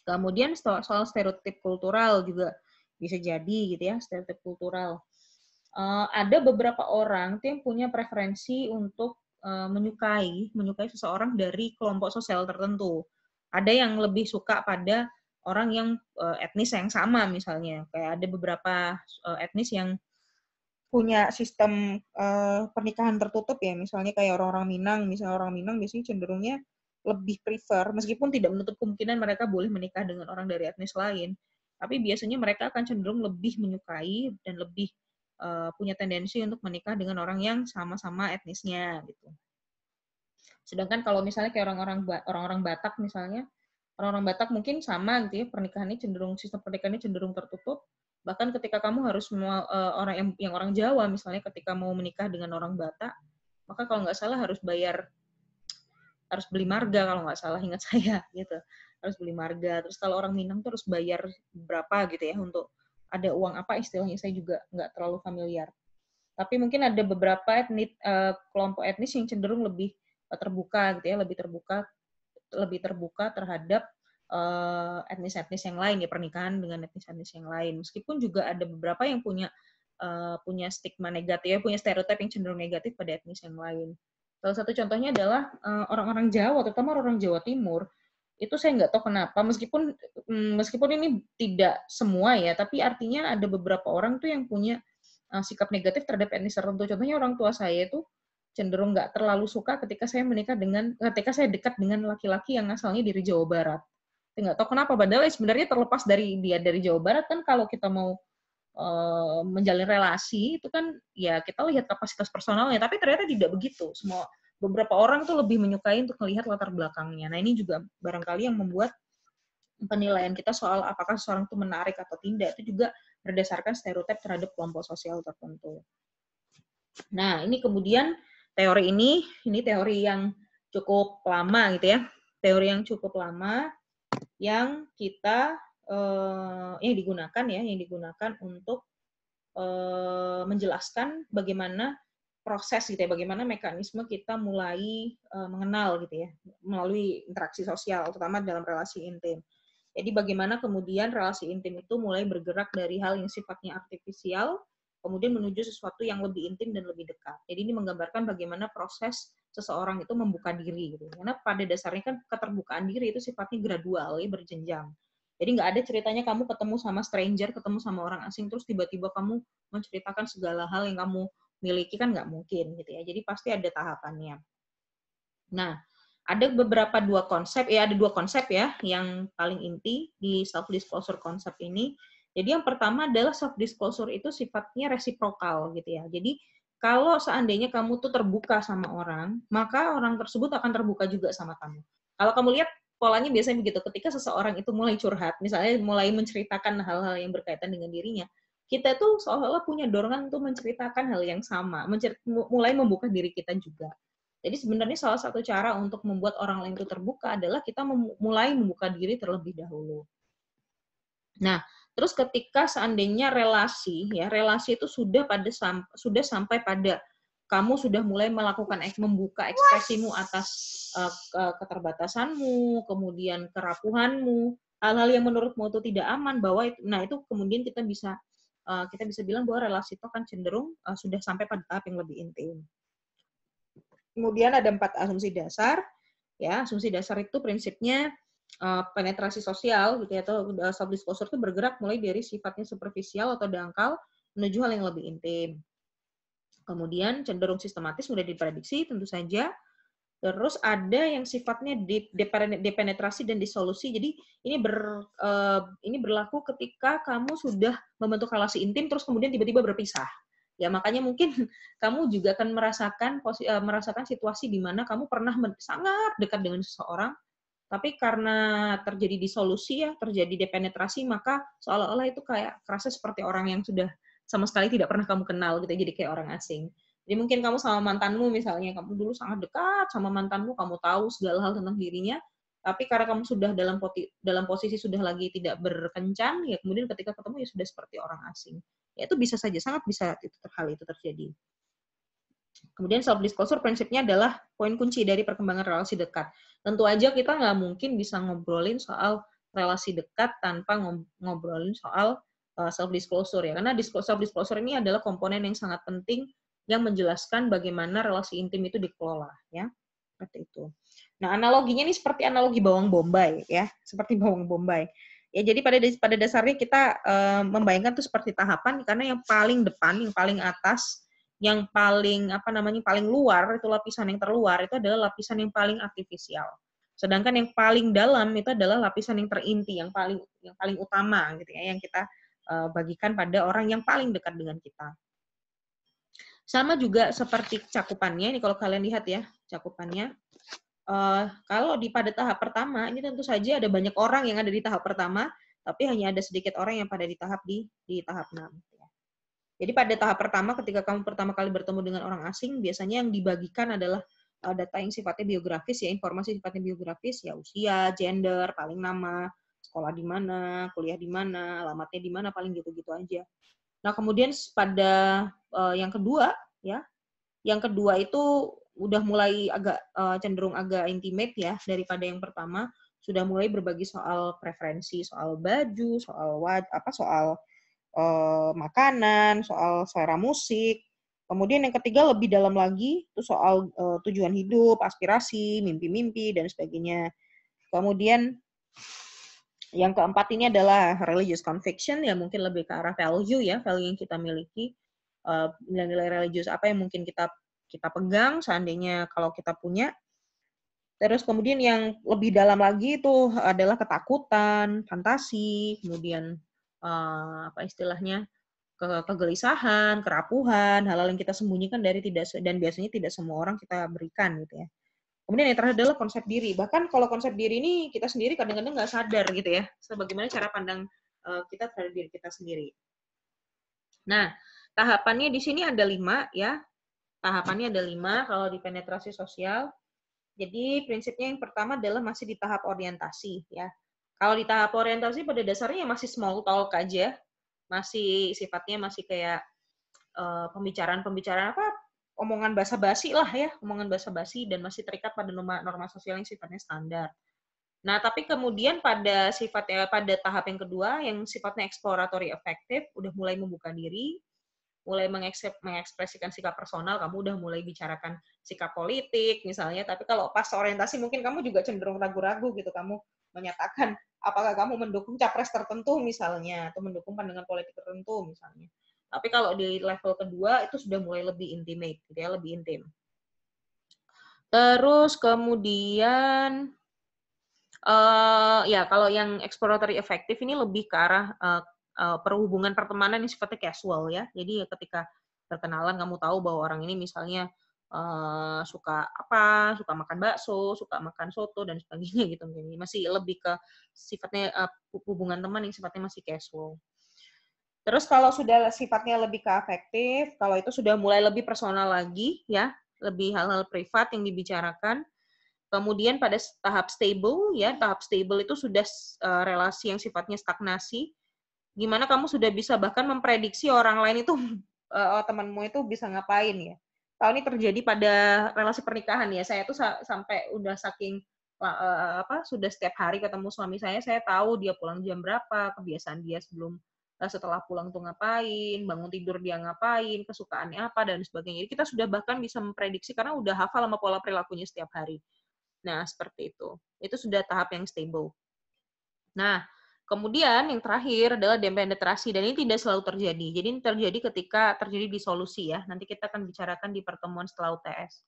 Kemudian soal stereotip kultural juga bisa jadi gitu ya stereotip kultural uh, ada beberapa orang tuh yang punya preferensi untuk uh, menyukai menyukai seseorang dari kelompok sosial tertentu ada yang lebih suka pada orang yang uh, etnis yang sama misalnya kayak ada beberapa uh, etnis yang punya sistem uh, pernikahan tertutup ya misalnya kayak orang-orang Minang misalnya orang Minang biasanya cenderungnya lebih prefer meskipun tidak menutup kemungkinan mereka boleh menikah dengan orang dari etnis lain tapi biasanya mereka akan cenderung lebih menyukai dan lebih uh, punya tendensi untuk menikah dengan orang yang sama-sama etnisnya gitu. Sedangkan kalau misalnya kayak orang-orang orang-orang Batak misalnya, orang-orang Batak mungkin sama gitu ya, pernikahannya cenderung sistem pernikahannya cenderung tertutup. Bahkan ketika kamu harus mau, uh, eh, orang yang, yang orang Jawa misalnya ketika mau menikah dengan orang Batak, maka kalau nggak salah harus bayar harus beli marga kalau nggak salah ingat saya gitu harus beli marga terus kalau orang Minang terus bayar berapa gitu ya untuk ada uang apa istilahnya saya juga nggak terlalu familiar tapi mungkin ada beberapa etnis uh, kelompok etnis yang cenderung lebih eh, terbuka gitu ya lebih terbuka lebih terbuka terhadap eh, etnis-etnis uh, yang lain ya pernikahan dengan etnis-etnis yang lain meskipun juga ada beberapa yang punya uh, punya stigma negatif ya punya stereotip yang cenderung negatif pada etnis yang lain salah satu contohnya adalah orang-orang uh, Jawa terutama orang Jawa Timur itu saya nggak tahu kenapa meskipun mm, meskipun ini tidak semua ya tapi artinya ada beberapa orang tuh yang punya eh, sikap negatif terhadap etnis tertentu contohnya orang tua saya itu cenderung nggak terlalu suka ketika saya menikah dengan ketika saya dekat dengan laki-laki yang asalnya dari Jawa Barat nggak tahu kenapa padahal ya sebenarnya terlepas dari dia dari Jawa Barat kan kalau kita mau eh, menjalin relasi itu kan ya kita lihat kapasitas personalnya tapi ternyata tidak begitu semua beberapa orang tuh lebih menyukai untuk melihat latar belakangnya. Nah, ini juga barangkali yang membuat penilaian kita soal apakah seorang itu menarik atau tidak itu juga berdasarkan stereotip terhadap kelompok sosial tertentu. Nah, ini kemudian teori ini, ini teori yang cukup lama gitu ya. Teori yang cukup lama yang kita eh, yang digunakan ya, yang digunakan untuk eh, menjelaskan bagaimana proses gitu ya, bagaimana mekanisme kita mulai uh, mengenal gitu ya, melalui interaksi sosial, terutama dalam relasi intim. Jadi bagaimana kemudian relasi intim itu mulai bergerak dari hal yang sifatnya artifisial, kemudian menuju sesuatu yang lebih intim dan lebih dekat. Jadi ini menggambarkan bagaimana proses seseorang itu membuka diri. Gitu. Karena pada dasarnya kan keterbukaan diri itu sifatnya gradual, ya, berjenjang. Jadi nggak ada ceritanya kamu ketemu sama stranger, ketemu sama orang asing, terus tiba-tiba kamu menceritakan segala hal yang kamu miliki kan nggak mungkin gitu ya. Jadi pasti ada tahapannya. Nah, ada beberapa dua konsep ya, ada dua konsep ya yang paling inti di self disclosure konsep ini. Jadi yang pertama adalah self disclosure itu sifatnya resiprokal gitu ya. Jadi kalau seandainya kamu tuh terbuka sama orang, maka orang tersebut akan terbuka juga sama kamu. Kalau kamu lihat polanya biasanya begitu, ketika seseorang itu mulai curhat, misalnya mulai menceritakan hal-hal yang berkaitan dengan dirinya, kita tuh seolah-olah punya dorongan untuk menceritakan hal yang sama, mencerit mulai membuka diri kita juga. Jadi sebenarnya salah satu cara untuk membuat orang lain itu terbuka adalah kita mulai membuka diri terlebih dahulu. Nah, terus ketika seandainya relasi ya, relasi itu sudah pada sam sudah sampai pada kamu sudah mulai melakukan membuka ekspresimu atas uh, keterbatasanmu, kemudian kerapuhanmu, hal-hal yang menurutmu itu tidak aman bahwa itu, nah itu kemudian kita bisa Eh, kita bisa bilang bahwa relasi itu akan cenderung eh, sudah sampai pada tahap yang lebih intim. Kemudian ada empat asumsi dasar. Ya, asumsi dasar itu prinsipnya eh, penetrasi sosial gitu ya, atau self disclosure itu bergerak mulai dari sifatnya superficial atau dangkal menuju hal yang lebih intim. Kemudian cenderung sistematis mudah diprediksi tentu saja Terus ada yang sifatnya depenetrasi dan disolusi. Jadi ini ber eh, ini berlaku ketika kamu sudah membentuk relasi intim terus kemudian tiba-tiba berpisah. Ya makanya mungkin kamu juga akan merasakan eh, merasakan situasi di mana kamu pernah sangat dekat dengan seseorang tapi karena terjadi disolusi ya, terjadi depenetrasi maka seolah-olah itu kayak kerasa seperti orang yang sudah sama sekali tidak pernah kamu kenal gitu jadi kayak orang asing. Jadi mungkin kamu sama mantanmu misalnya, kamu dulu sangat dekat sama mantanmu, kamu tahu segala hal tentang dirinya, tapi karena kamu sudah dalam poti, dalam posisi sudah lagi tidak berkencan, ya kemudian ketika ketemu ya sudah seperti orang asing. Ya itu bisa saja, sangat bisa itu, hal itu terjadi. Kemudian self disclosure prinsipnya adalah poin kunci dari perkembangan relasi dekat. Tentu aja kita nggak mungkin bisa ngobrolin soal relasi dekat tanpa ngobrolin soal eh, self disclosure ya, karena self disclosure ini adalah komponen yang sangat penting yang menjelaskan bagaimana relasi intim itu dikelola ya seperti itu. Nah analoginya ini seperti analogi bawang bombay ya seperti bawang bombay ya jadi pada pada dasarnya kita uh, membayangkan itu seperti tahapan karena yang paling depan yang paling atas yang paling apa namanya paling luar itu lapisan yang terluar itu adalah lapisan yang paling artifisial sedangkan yang paling dalam itu adalah lapisan yang terinti yang paling yang paling utama gitu ya yang kita eh, bagikan pada orang yang paling dekat dengan kita sama juga seperti cakupannya, ini kalau kalian lihat ya, cakupannya. Uh, kalau di pada tahap pertama, ini tentu saja ada banyak orang yang ada di tahap pertama, tapi hanya ada sedikit orang yang pada di tahap di, di tahap 6. Jadi pada tahap pertama, ketika kamu pertama kali bertemu dengan orang asing, biasanya yang dibagikan adalah eh, data yang sifatnya biografis, ya informasi sifatnya biografis, ya usia, gender, paling nama, sekolah di mana, kuliah di mana, alamatnya di mana, paling gitu-gitu aja. Nah, kemudian pada uh, yang kedua ya. Yang kedua itu udah mulai agak uh, cenderung agak intimate ya daripada yang pertama, sudah mulai berbagi soal preferensi, soal baju, soal wad, apa soal uh, makanan, soal selera musik. Kemudian yang ketiga lebih dalam lagi itu soal uh, tujuan hidup, aspirasi, mimpi-mimpi dan sebagainya. Kemudian yang keempat ini adalah religious conviction, ya mungkin lebih ke arah value ya, value yang kita miliki, eh, nilai-nilai uh, religius apa yang mungkin kita kita pegang, seandainya kalau kita punya. Terus kemudian yang lebih dalam lagi itu adalah ketakutan, fantasi, kemudian uh, apa istilahnya ke kegelisahan, kerapuhan, hal-hal yang kita sembunyikan dari tidak dan biasanya tidak semua orang kita berikan gitu ya. Kemudian yang terakhir adalah konsep diri. Bahkan kalau konsep diri ini kita sendiri kadang-kadang nggak sadar gitu ya, sebagaimana cara pandang eh, kita terhadap diri kita sendiri. Nah, tahapannya di sini ada lima ya. Tahapannya ada lima kalau di penetrasi sosial. Jadi prinsipnya yang pertama adalah masih di tahap orientasi ya. Kalau di tahap orientasi pada dasarnya ya masih small talk aja, masih sifatnya masih kayak eh, pembicaraan-pembicaraan uh, apa omongan basa-basi lah ya, omongan basa-basi dan masih terikat pada norma, norma sosial yang sifatnya standar. Nah, tapi kemudian pada sifatnya eh, pada tahap yang kedua yang sifatnya exploratory efektif udah mulai membuka diri, mulai mengeksep, mengekspresikan sikap personal, kamu udah mulai bicarakan sikap politik misalnya, tapi kalau pas orientasi mungkin kamu juga cenderung ragu-ragu gitu kamu menyatakan apakah kamu mendukung capres tertentu misalnya atau mendukung pandangan politik tertentu misalnya. Tapi kalau di level kedua itu sudah mulai lebih intimate, gitu ya, lebih intim. Terus kemudian uh, ya kalau yang exploratory effective ini lebih ke arah uh, uh, perhubungan pertemanan yang sifatnya casual ya. Jadi ya ketika perkenalan kamu tahu bahwa orang ini misalnya Uh, suka apa, suka makan bakso, suka makan soto dan sebagainya gitu. Jadi masih lebih ke sifatnya uh, hubungan teman yang sifatnya masih casual. Terus kalau sudah sifatnya lebih ke afektif, kalau itu sudah mulai lebih personal lagi ya, lebih hal-hal privat yang dibicarakan. Kemudian pada tahap stable ya, tahap stable itu sudah e, relasi yang sifatnya stagnasi. Gimana kamu sudah bisa bahkan memprediksi orang lain itu uh, temanmu itu bisa ngapain ya. Kalau ini terjadi pada relasi pernikahan ya. Saya tuh sampai udah saking e, apa sudah setiap hari ketemu suami saya, saya tahu dia pulang jam berapa, kebiasaan dia sebelum Nah, setelah pulang tuh ngapain, bangun tidur dia ngapain, kesukaannya apa, dan sebagainya. Jadi kita sudah bahkan bisa memprediksi karena udah hafal sama pola perilakunya setiap hari. Nah, seperti itu. Itu sudah tahap yang stable. Nah, kemudian yang terakhir adalah terasi dan ini tidak selalu terjadi. Jadi ini terjadi ketika terjadi disolusi ya. Nanti kita akan bicarakan di pertemuan setelah UTS.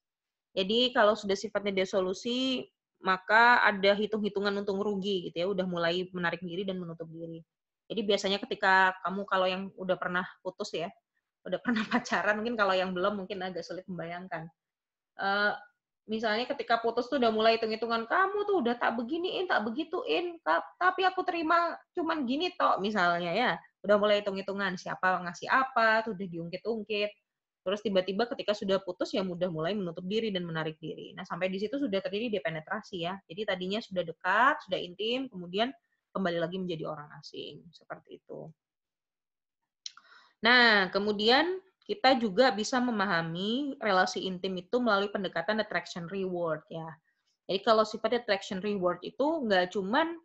Jadi kalau sudah sifatnya disolusi maka ada hitung-hitungan untung rugi gitu ya, udah mulai menarik diri dan menutup diri. Jadi biasanya ketika kamu kalau yang udah pernah putus ya, udah pernah pacaran, mungkin kalau yang belum mungkin agak sulit membayangkan. Uh, misalnya ketika putus tuh udah mulai hitung-hitungan, kamu tuh udah tak beginiin, tak begituin, tapi aku terima cuman gini toh misalnya ya. Udah mulai hitung-hitungan, siapa ngasih apa, tuh udah diungkit-ungkit. Terus tiba-tiba ketika sudah putus ya mudah mulai menutup diri dan menarik diri. Nah sampai di situ sudah terjadi depenetrasi ya. Jadi tadinya sudah dekat, sudah intim, kemudian kembali lagi menjadi orang asing seperti itu. Nah, kemudian kita juga bisa memahami relasi intim itu melalui pendekatan attraction reward ya. Jadi kalau sifat attraction reward itu nggak cuman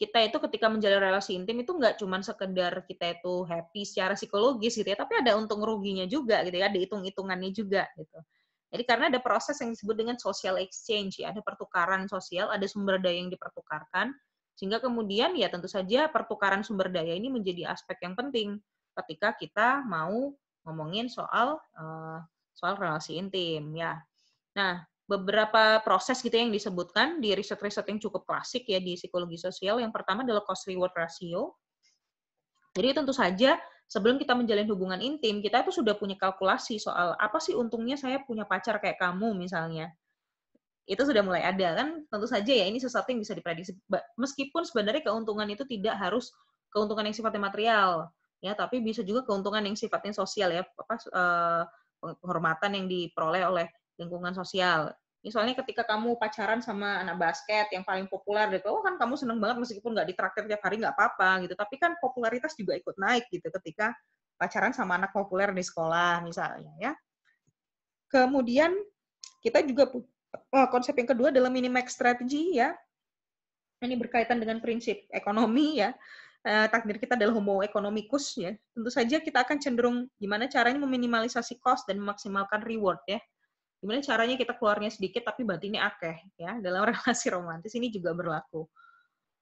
kita itu ketika menjalin relasi intim itu nggak cuman sekedar kita itu happy secara psikologis gitu ya, tapi ada untung ruginya juga gitu ya, ada hitung-hitungannya juga gitu. Jadi karena ada proses yang disebut dengan social exchange ya, ada pertukaran sosial, ada sumber daya yang dipertukarkan, sehingga kemudian ya tentu saja pertukaran sumber daya ini menjadi aspek yang penting ketika kita mau ngomongin soal eh, soal relasi intim ya. Nah, beberapa proses gitu ya yang disebutkan di riset-riset yang cukup klasik ya di psikologi sosial. Yang pertama adalah cost reward ratio. Jadi tentu saja sebelum kita menjalin hubungan intim, kita itu sudah punya kalkulasi soal apa sih untungnya saya punya pacar kayak kamu misalnya itu sudah mulai ada kan tentu saja ya ini sesuatu yang bisa diprediksi meskipun sebenarnya keuntungan itu tidak harus keuntungan yang sifatnya material ya tapi bisa juga keuntungan yang sifatnya sosial ya apa eh, penghormatan yang diperoleh oleh lingkungan sosial misalnya ketika kamu pacaran sama anak basket yang paling populer deh gitu, oh kan kamu seneng banget meskipun nggak ditraktir tiap hari nggak apa-apa gitu tapi kan popularitas juga ikut naik gitu ketika pacaran sama anak populer di sekolah misalnya ya kemudian kita juga oh, konsep yang kedua adalah minimax strategy ya. Ini berkaitan dengan prinsip ekonomi ya. Eh, takdir kita adalah homo economicus ya. Tentu saja kita akan cenderung gimana caranya meminimalisasi cost dan memaksimalkan reward ya. Gimana caranya kita keluarnya sedikit tapi batinnya akeh ya. Dalam relasi romantis ini juga berlaku.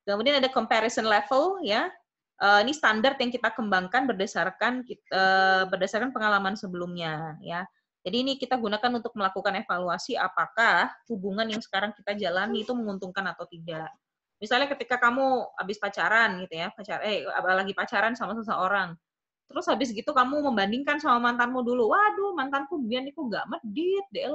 Kemudian ada comparison level ya. Uh, ini standar yang kita kembangkan berdasarkan uh, berdasarkan pengalaman sebelumnya ya jadi ini kita gunakan untuk melakukan evaluasi apakah hubungan yang sekarang kita jalani itu menguntungkan atau tidak. Misalnya ketika kamu habis pacaran gitu ya, pacar eh lagi pacaran sama seseorang. Terus habis gitu kamu membandingkan sama mantanmu dulu. Waduh, mantanku biar niku gak medit, dek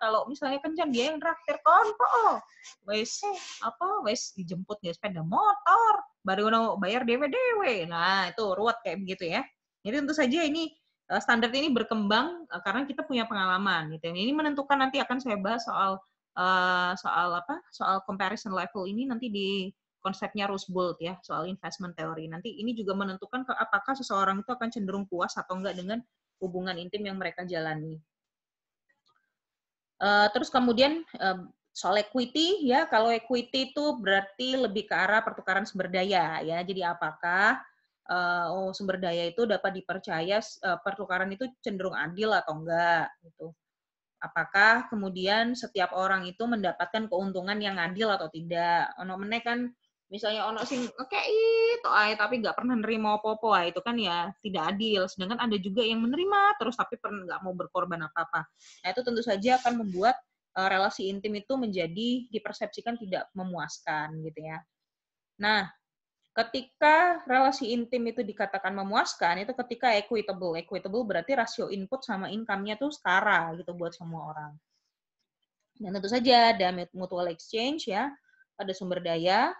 Kalau misalnya kencan dia yang traktir konto. Wes apa wes dijemput dia sepeda motor, baru bayar dewe-dewe. Nah, itu ruwet kayak begitu ya. Jadi tentu saja ini Eh, standar ini berkembang eh, karena kita punya pengalaman gitu. Ini menentukan nanti akan saya bahas soal uh, soal apa? Soal comparison level ini nanti di konsepnya Roosevelt ya, soal investment theory. Nanti ini juga menentukan ke, apakah seseorang itu akan cenderung puas atau enggak dengan hubungan intim yang mereka jalani. Uh, terus kemudian uh, soal equity ya, kalau equity itu berarti lebih ke arah pertukaran sumber daya ya. Jadi apakah uh, sumber daya itu dapat dipercaya uh, pertukaran itu cenderung adil atau enggak gitu. Apakah kemudian setiap orang itu mendapatkan keuntungan yang adil atau tidak? Ono meneh kan misalnya ono sing ngekei to ae tapi nggak pernah nerima apa-apa itu kan ya tidak adil. Sedangkan ada juga yang menerima terus tapi pernah nggak mau berkorban apa-apa. Nah, itu tentu saja akan membuat uh, relasi intim itu menjadi dipersepsikan tidak memuaskan gitu ya. Nah, Ketika relasi intim itu dikatakan memuaskan, itu ketika equitable. Equitable berarti rasio input sama income-nya tuh setara gitu buat semua orang. Dan tentu saja ada mutual exchange ya, ada sumber daya.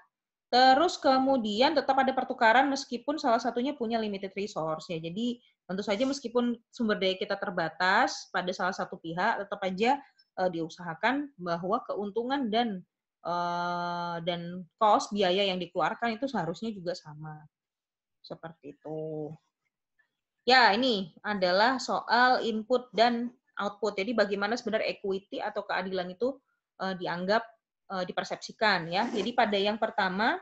Terus kemudian tetap ada pertukaran meskipun salah satunya punya limited resource ya. Jadi tentu saja meskipun sumber daya kita terbatas pada salah satu pihak, tetap aja eh, diusahakan bahwa keuntungan dan Eh, dan cost biaya yang dikeluarkan itu seharusnya juga sama seperti itu. Ya, ini adalah soal input dan output. Jadi bagaimana sebenarnya equity atau keadilan itu eh, dianggap eh, dipersepsikan ya. Jadi pada yang pertama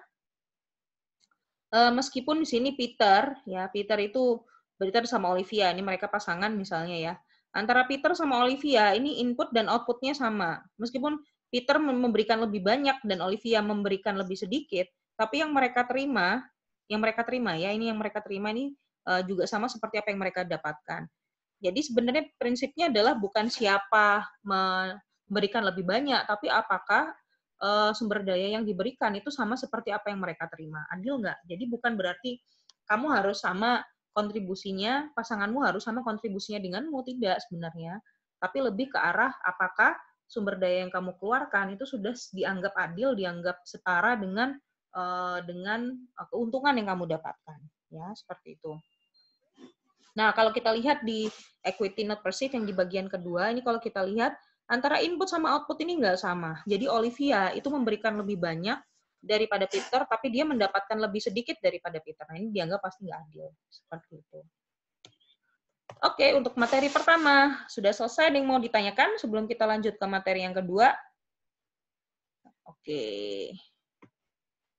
meskipun di sini Peter ya, Peter itu Peter sama Olivia ini mereka pasangan misalnya ya. Antara Peter sama Olivia ini input dan outputnya sama. Meskipun Peter memberikan lebih banyak dan Olivia memberikan lebih sedikit, tapi yang mereka terima, yang mereka terima ya, ini yang mereka terima ini eh, juga sama seperti apa yang mereka dapatkan. Jadi sebenarnya prinsipnya adalah bukan siapa memberikan lebih banyak, tapi apakah eh, sumber daya yang diberikan itu sama seperti apa yang mereka terima. Adil nggak? Jadi bukan berarti kamu harus sama kontribusinya, pasanganmu harus sama kontribusinya denganmu, tidak sebenarnya. Tapi lebih ke arah apakah sumber daya yang kamu keluarkan itu sudah dianggap adil, dianggap setara dengan uh, dengan eh, keuntungan yang kamu dapatkan, ya seperti itu. Nah, kalau kita lihat di equity not perceived yang di bagian kedua, ini kalau kita lihat antara input sama output ini nggak sama. Jadi Olivia itu memberikan lebih banyak daripada Peter, tapi dia mendapatkan lebih sedikit daripada Peter. Nah, ini dianggap pasti nggak adil. Seperti itu. Oke, untuk materi pertama sudah selesai yang mau ditanyakan sebelum kita lanjut ke materi yang kedua. Oke.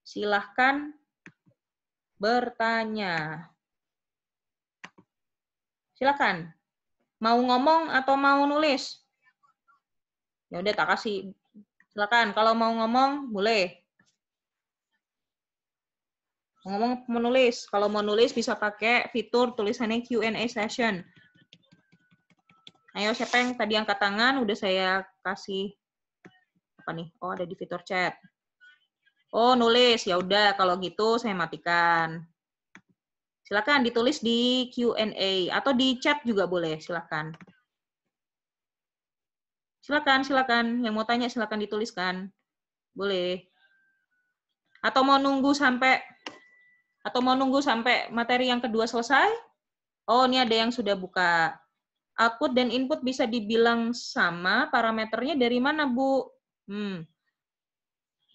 Silahkan bertanya. Silakan. Mau ngomong atau mau nulis? Ya udah tak kasih. Silakan kalau mau ngomong boleh. Ngomong menulis. Kalau mau nulis bisa pakai fitur tulisannya Q&A session. Ayo siapa yang tadi angkat tangan? Udah saya kasih apa nih? Oh, ada di fitur chat. Oh, nulis. Ya udah, kalau gitu saya matikan. Silakan ditulis di Q&A atau di chat juga boleh, silakan. Silakan, silakan. Yang mau tanya silakan dituliskan. Boleh. Atau mau nunggu sampai atau mau nunggu sampai materi yang kedua selesai? Oh, ini ada yang sudah buka. Output dan input bisa dibilang sama, parameternya dari mana, Bu? Hmm.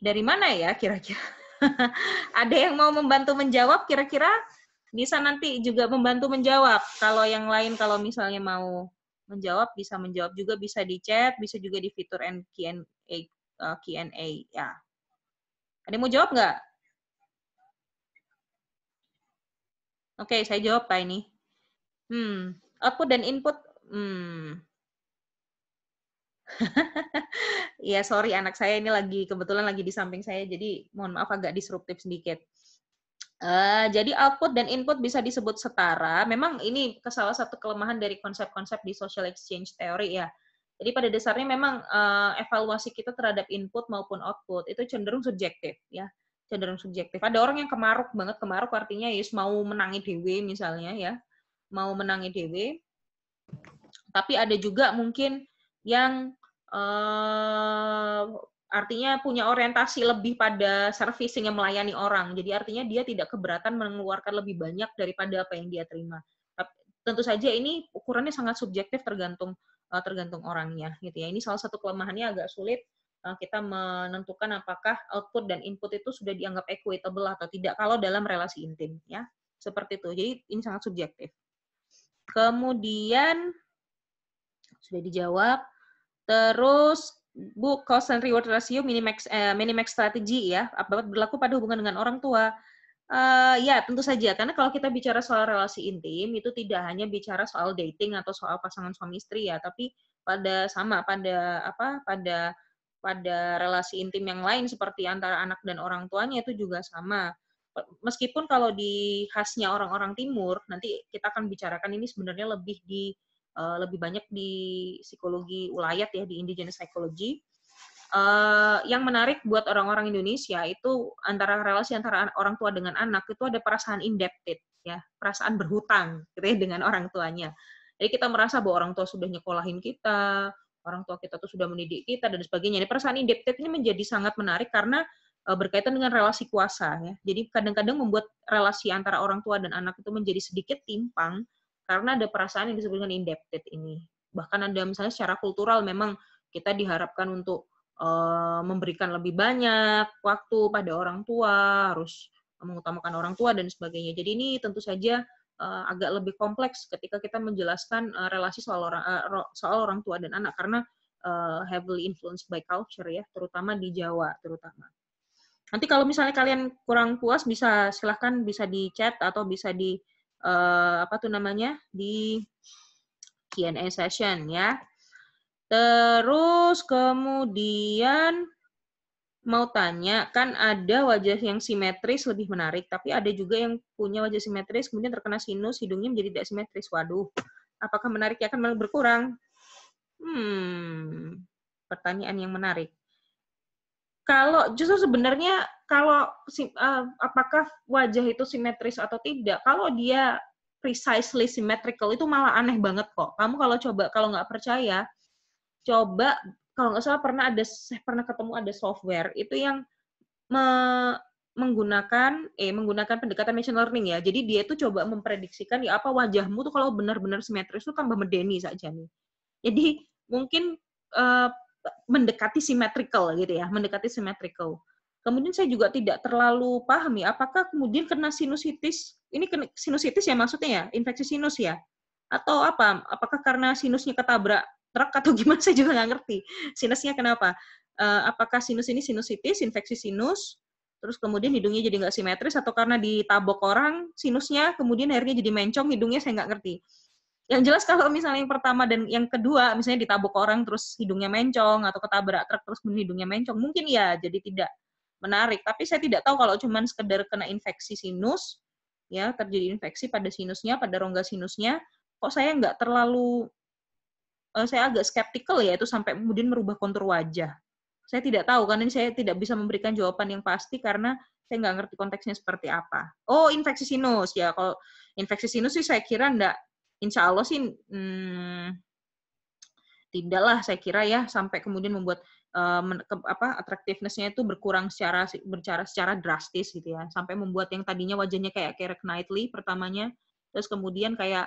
Dari mana ya kira-kira? ada yang mau membantu menjawab kira-kira? Bisa nanti juga membantu menjawab. Kalau yang lain kalau misalnya mau menjawab bisa menjawab juga bisa di chat bisa juga di fitur Q&A uh, ya ada yang mau jawab nggak Oke, okay, saya jawab Pak ini. Hmm, output dan input. Hmm. ya sorry anak saya ini lagi kebetulan lagi di samping saya jadi mohon maaf agak disruptif sedikit. Uh, jadi output dan input bisa disebut setara. Memang ini salah satu kelemahan dari konsep-konsep di social exchange theory ya. Jadi pada dasarnya memang uh, evaluasi kita terhadap input maupun output itu cenderung subjektif ya cenderung subjektif. Ada orang yang kemaruk banget, kemaruk artinya yes mau menangi dewe misalnya ya, mau menangi dewe. Tapi ada juga mungkin yang uh, artinya punya orientasi lebih pada servicing yang melayani orang. Jadi artinya dia tidak keberatan mengeluarkan lebih banyak daripada apa yang dia terima. tentu saja ini ukurannya sangat subjektif tergantung eh, tergantung orangnya gitu ya. Ini salah satu kelemahannya agak sulit Eh, kita menentukan apakah output dan input itu sudah dianggap equitable atau tidak kalau dalam relasi intim ya. Seperti itu. Jadi ini sangat subjektif. Kemudian sudah dijawab. Terus Bu, cost and reward ratio minimax eh, minimax strategi ya, apa berlaku pada hubungan dengan orang tua. Uh, ya, tentu saja. Karena kalau kita bicara soal relasi intim, itu tidak hanya bicara soal dating atau soal pasangan suami istri ya, tapi pada sama pada apa pada pada relasi intim yang lain seperti antara anak dan orang tuanya itu juga sama. Meskipun kalau di khasnya orang-orang timur, nanti kita akan bicarakan ini sebenarnya lebih di eh, lebih banyak di psikologi ulayat ya di indigenous psychology. Eh, yang menarik buat orang-orang Indonesia itu antara relasi antara orang tua dengan anak itu ada perasaan indebted ya, perasaan berhutang gitu ya dengan orang tuanya. Jadi kita merasa bahwa orang tua sudah nyekolahin kita, orang tua kita tuh sudah mendidik kita dan sebagainya. Ini perasaan indebted ini menjadi sangat menarik karena e, berkaitan dengan relasi kuasa ya. Jadi kadang-kadang membuat relasi antara orang tua dan anak itu menjadi sedikit timpang karena ada perasaan yang disebut dengan indebted ini. Bahkan ada misalnya secara kultural memang kita diharapkan untuk uh, memberikan lebih banyak waktu pada orang tua, harus e, mengutamakan orang tua dan sebagainya. Jadi ini tentu saja uh, agak lebih kompleks ketika kita menjelaskan uh, relasi soal orang uh, soal orang tua dan anak karena uh, heavily influenced by culture ya, terutama di Jawa terutama. Nanti kalau misalnya kalian kurang puas bisa silahkan bisa di chat atau bisa di uh, apa tuh namanya di Q&A session ya. Terus kemudian mau tanya, kan ada wajah yang simetris lebih menarik, tapi ada juga yang punya wajah simetris, kemudian terkena sinus, hidungnya menjadi tidak simetris. Waduh, apakah menariknya akan berkurang? Hmm, pertanyaan yang menarik. Kalau justru sebenarnya kalau uh, apakah wajah itu simetris atau tidak, kalau dia precisely symmetrical itu malah aneh banget kok. Kamu kalau coba kalau nggak percaya, coba kalau nggak salah pernah ada pernah ketemu ada software itu yang me, menggunakan eh menggunakan pendekatan machine learning ya. Jadi dia itu coba memprediksikan ya apa wajahmu tuh kalau benar-benar simetris tuh tambah medeni saja nih. Jadi mungkin uh, mendekati symmetrical gitu ya, mendekati symmetrical. Kemudian saya juga tidak terlalu pahami ya, apakah kemudian kena sinusitis, ini kena sinusitis ya maksudnya ya, infeksi sinus ya? Atau apa? Apakah karena sinusnya ketabrak truk atau gimana saya juga nggak ngerti sinusnya kenapa uh, apakah sinus ini sinusitis infeksi sinus terus kemudian hidungnya jadi nggak simetris atau karena ditabok orang sinusnya kemudian akhirnya jadi mencong hidungnya saya nggak ngerti yang jelas kalau misalnya yang pertama dan yang kedua misalnya ditabok orang terus hidungnya mencong atau ketabrak truk terus hidungnya mencong mungkin ya jadi tidak menarik tapi saya tidak tahu kalau cuman sekedar kena infeksi sinus ya terjadi infeksi pada sinusnya pada rongga sinusnya kok saya nggak terlalu Eh, saya agak skeptikal ya itu sampai kemudian merubah kontur wajah. Saya tidak tahu karena saya tidak bisa memberikan jawaban yang pasti karena saya nggak ngerti konteksnya seperti apa. Oh, infeksi sinus ya. Kalau infeksi sinus sih saya kira enggak insya Allah sih hmm, tidaklah saya kira ya sampai kemudian membuat uh, apa atraktifnessnya itu berkurang secara bercara secara drastis gitu ya sampai membuat yang tadinya wajahnya kayak kayak Knightley pertamanya terus kemudian kayak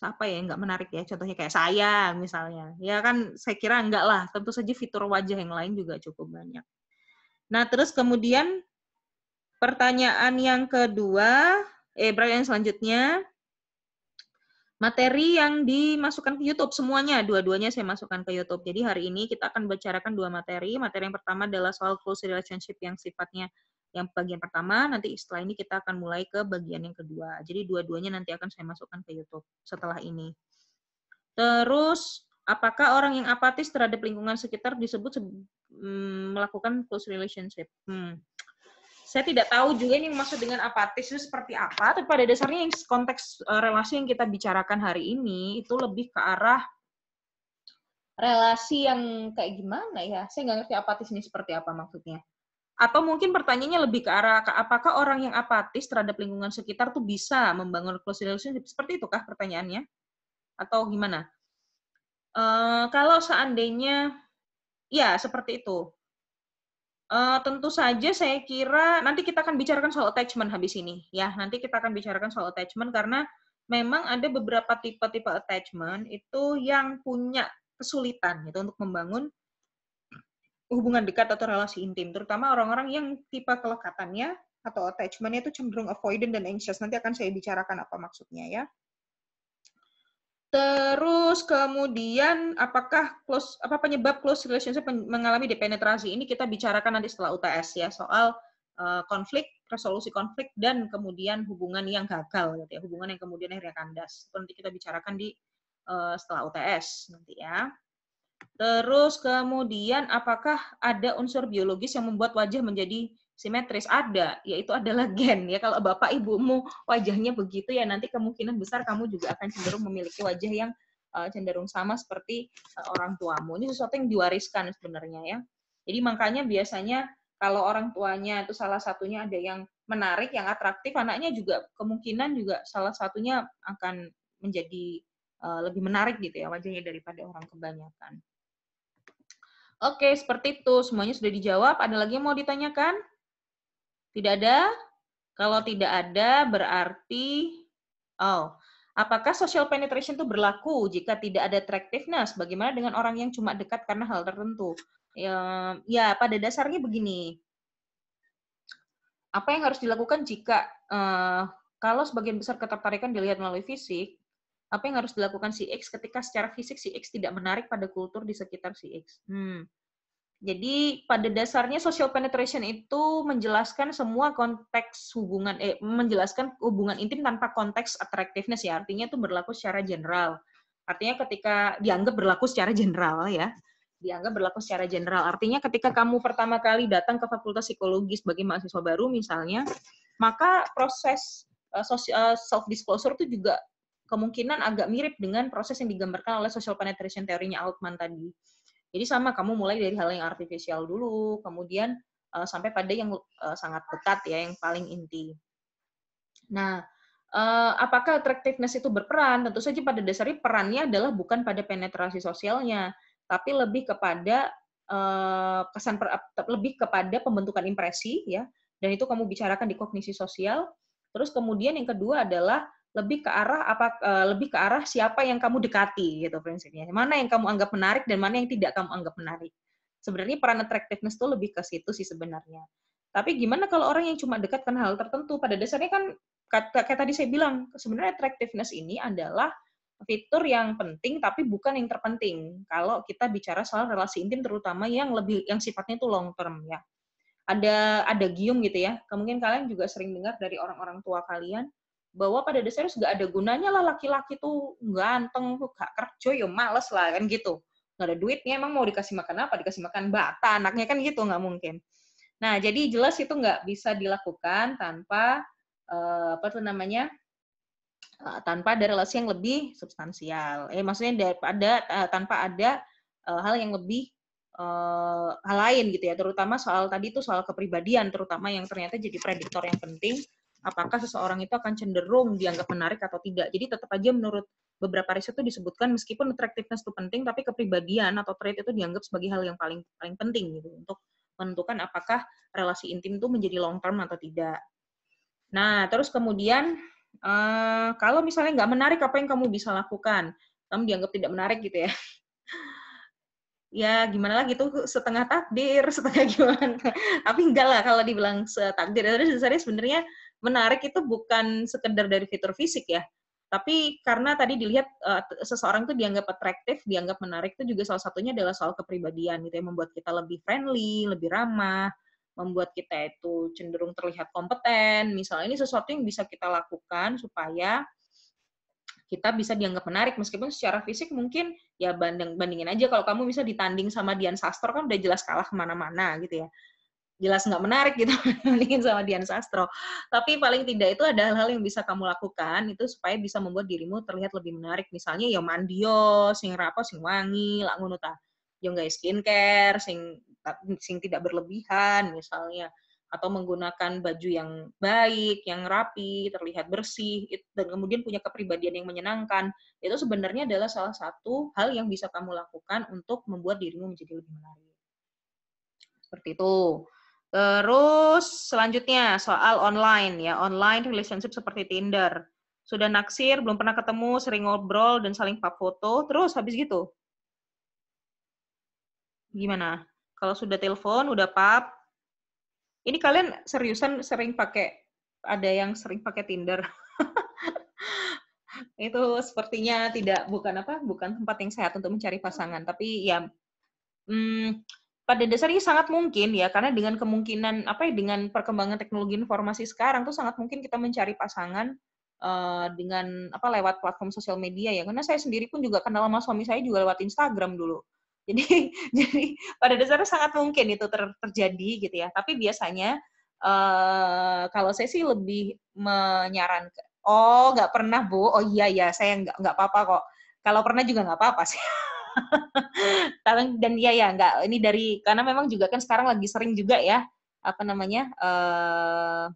apa ya nggak menarik ya contohnya kayak saya misalnya ya kan saya kira enggak lah tentu saja fitur wajah yang lain juga cukup banyak nah terus kemudian pertanyaan yang kedua eh pertanyaan selanjutnya materi yang dimasukkan ke YouTube semuanya dua-duanya saya masukkan ke YouTube jadi hari ini kita akan bicarakan dua materi materi yang pertama adalah soal close relationship yang sifatnya yang bagian pertama, nanti setelah ini kita akan mulai ke bagian yang kedua. Jadi dua-duanya nanti akan saya masukkan ke YouTube setelah ini. Terus, apakah orang yang apatis terhadap lingkungan sekitar disebut hmm, melakukan close relationship? Hmm. Saya tidak tahu juga yang maksud dengan apatis itu seperti apa, tapi pada dasarnya yang konteks eh, relasi yang kita bicarakan hari ini itu lebih ke arah relasi yang kayak gimana ya? Saya nggak ngerti apatis ini seperti apa maksudnya atau mungkin pertanyaannya lebih ke arah apakah orang yang apatis terhadap lingkungan sekitar tuh bisa membangun close relationship seperti itu kah pertanyaannya atau gimana? Uh, kalau seandainya ya seperti itu. Uh, tentu saja saya kira nanti kita akan bicarakan soal attachment habis ini ya. Nanti kita akan bicarakan soal attachment karena memang ada beberapa tipe-tipe attachment itu yang punya kesulitan gitu untuk membangun hubungan dekat atau relasi intim, terutama orang-orang yang tipe kelekatannya atau attachmentnya itu cenderung avoidant dan anxious. Nanti akan saya bicarakan apa maksudnya ya. Terus kemudian apakah close apa penyebab close relationship mengalami depenetrasi ini kita bicarakan nanti setelah UTS ya soal uh, konflik, resolusi konflik dan kemudian hubungan yang gagal gitu ya, hubungan yang kemudian akhirnya kandas. Itu nanti kita bicarakan di uh, setelah UTS nanti ya. Terus kemudian apakah ada unsur biologis yang membuat wajah menjadi simetris? Ada, yaitu adalah gen. Ya kalau bapak ibumu wajahnya begitu ya nanti kemungkinan besar kamu juga akan cenderung memiliki wajah yang eh, cenderung sama seperti eh, orang tuamu. Ini sesuatu yang diwariskan sebenarnya ya. Jadi makanya biasanya kalau orang tuanya itu salah satunya ada yang menarik, yang atraktif, anaknya juga kemungkinan juga salah satunya akan menjadi eh, lebih menarik gitu ya wajahnya daripada orang kebanyakan. Oke, seperti itu. Semuanya sudah dijawab. Ada lagi yang mau ditanyakan? Tidak ada? Kalau tidak ada, berarti... Oh, apakah social penetration itu berlaku jika tidak ada attractiveness? Bagaimana dengan orang yang cuma dekat karena hal tertentu? Ya, ya pada dasarnya begini. Apa yang harus dilakukan jika... Eh, kalau sebagian besar ketertarikan dilihat melalui fisik, apa yang harus dilakukan si X ketika secara fisik si X tidak menarik pada kultur di sekitar si X. Hmm. Jadi pada dasarnya social penetration itu menjelaskan semua konteks hubungan, eh, menjelaskan hubungan intim tanpa konteks attractiveness ya. Artinya itu berlaku secara general. Artinya ketika dianggap berlaku secara general ya, dianggap berlaku secara general. Artinya ketika kamu pertama kali datang ke fakultas psikologi sebagai mahasiswa baru misalnya, maka proses uh, eh, eh, self disclosure itu juga kemungkinan agak mirip dengan proses yang digambarkan oleh social penetration teorinya Altman tadi. Jadi sama kamu mulai dari hal yang artifisial dulu, kemudian uh, sampai pada yang uh, sangat dekat ya, yang paling inti. Nah, uh, apakah attractiveness itu berperan? Tentu saja pada dasarnya perannya adalah bukan pada penetrasi sosialnya, tapi lebih kepada uh, kesan per, lebih kepada pembentukan impresi ya. Dan itu kamu bicarakan di kognisi sosial. Terus kemudian yang kedua adalah lebih ke arah apa eh, lebih ke arah siapa yang kamu dekati gitu prinsipnya mana yang kamu anggap menarik dan mana yang tidak kamu anggap menarik sebenarnya peran attractiveness tuh lebih ke situ sih sebenarnya tapi gimana kalau orang yang cuma dekat kan hal tertentu pada dasarnya kan kayak tadi saya bilang sebenarnya attractiveness ini adalah fitur yang penting tapi bukan yang terpenting kalau kita bicara soal relasi intim terutama yang lebih yang sifatnya itu long term ya ada ada gium gitu ya mungkin kalian juga sering dengar dari orang-orang tua kalian bahwa pada dasarnya juga ada gunanya lah laki-laki tuh ganteng tuh gak kerja ya males lah kan gitu nggak ada duitnya emang mau dikasih makan apa dikasih makan bata anaknya kan gitu nggak mungkin nah jadi jelas itu nggak bisa dilakukan tanpa uh, apa tuh namanya uh, tanpa ada relasi yang lebih substansial eh maksudnya daripada uh, tanpa ada uh, hal yang lebih uh, hal lain gitu ya terutama soal tadi itu soal kepribadian terutama yang ternyata jadi prediktor yang penting apakah seseorang itu akan cenderung dianggap menarik atau tidak. Jadi tetap aja menurut beberapa riset itu disebutkan meskipun attractiveness itu penting, tapi kepribadian atau trait itu dianggap sebagai hal yang paling paling penting gitu untuk menentukan apakah relasi intim itu menjadi long term atau tidak. Nah, terus kemudian uh, kalau misalnya nggak menarik apa yang kamu bisa lakukan? Kamu dianggap tidak menarik gitu ya ya gimana lagi tuh setengah takdir setengah gimana tapi enggak lah kalau dibilang setakdir tapi sebenarnya menarik itu bukan sekedar dari fitur fisik ya, tapi karena tadi dilihat uh, seseorang itu dianggap atraktif, dianggap menarik itu juga salah satunya adalah soal kepribadian gitu ya, membuat kita lebih friendly, lebih ramah, membuat kita itu cenderung terlihat kompeten. Misalnya ini sesuatu yang bisa kita lakukan supaya kita bisa dianggap menarik meskipun secara fisik mungkin ya banding bandingin aja kalau kamu bisa ditanding sama Dian Sastro kan udah jelas kalah kemana-mana gitu ya jelas nggak menarik gitu bandingin sama Dian Sastro. Tapi paling tidak itu ada hal-hal yang bisa kamu lakukan itu supaya bisa membuat dirimu terlihat lebih menarik. Misalnya ya mandio, sing rapo, sing wangi, lak ngono ta. Yo ya nggak ya skincare, sing sing tidak berlebihan misalnya atau menggunakan baju yang baik, yang rapi, terlihat bersih, dan kemudian punya kepribadian yang menyenangkan, itu sebenarnya adalah salah satu hal yang bisa kamu lakukan untuk membuat dirimu menjadi lebih menarik. Seperti itu. Terus selanjutnya soal online ya, online relationship seperti Tinder. Sudah naksir, belum pernah ketemu, sering ngobrol dan saling pap foto. Terus habis gitu. Gimana? Kalau sudah telepon, udah pap. Ini kalian seriusan sering pakai ada yang sering pakai Tinder. itu sepertinya tidak bukan apa bukan tempat yang sehat untuk mencari pasangan tapi ya hmm, pada dasarnya sangat mungkin ya karena dengan kemungkinan apa ya dengan perkembangan teknologi informasi sekarang tuh sangat mungkin kita mencari pasangan uh, dengan apa lewat platform sosial media ya karena saya sendiri pun juga kenal sama suami saya juga lewat Instagram dulu jadi jadi pada dasarnya sangat mungkin itu ter, terjadi gitu ya tapi biasanya uh, kalau saya sih lebih menyarankan oh nggak pernah bu oh iya ya saya nggak nggak apa-apa kok kalau pernah juga nggak apa-apa sih Tapi dan dia ya iya, nggak ini dari karena memang juga kan sekarang lagi sering juga ya apa namanya uh,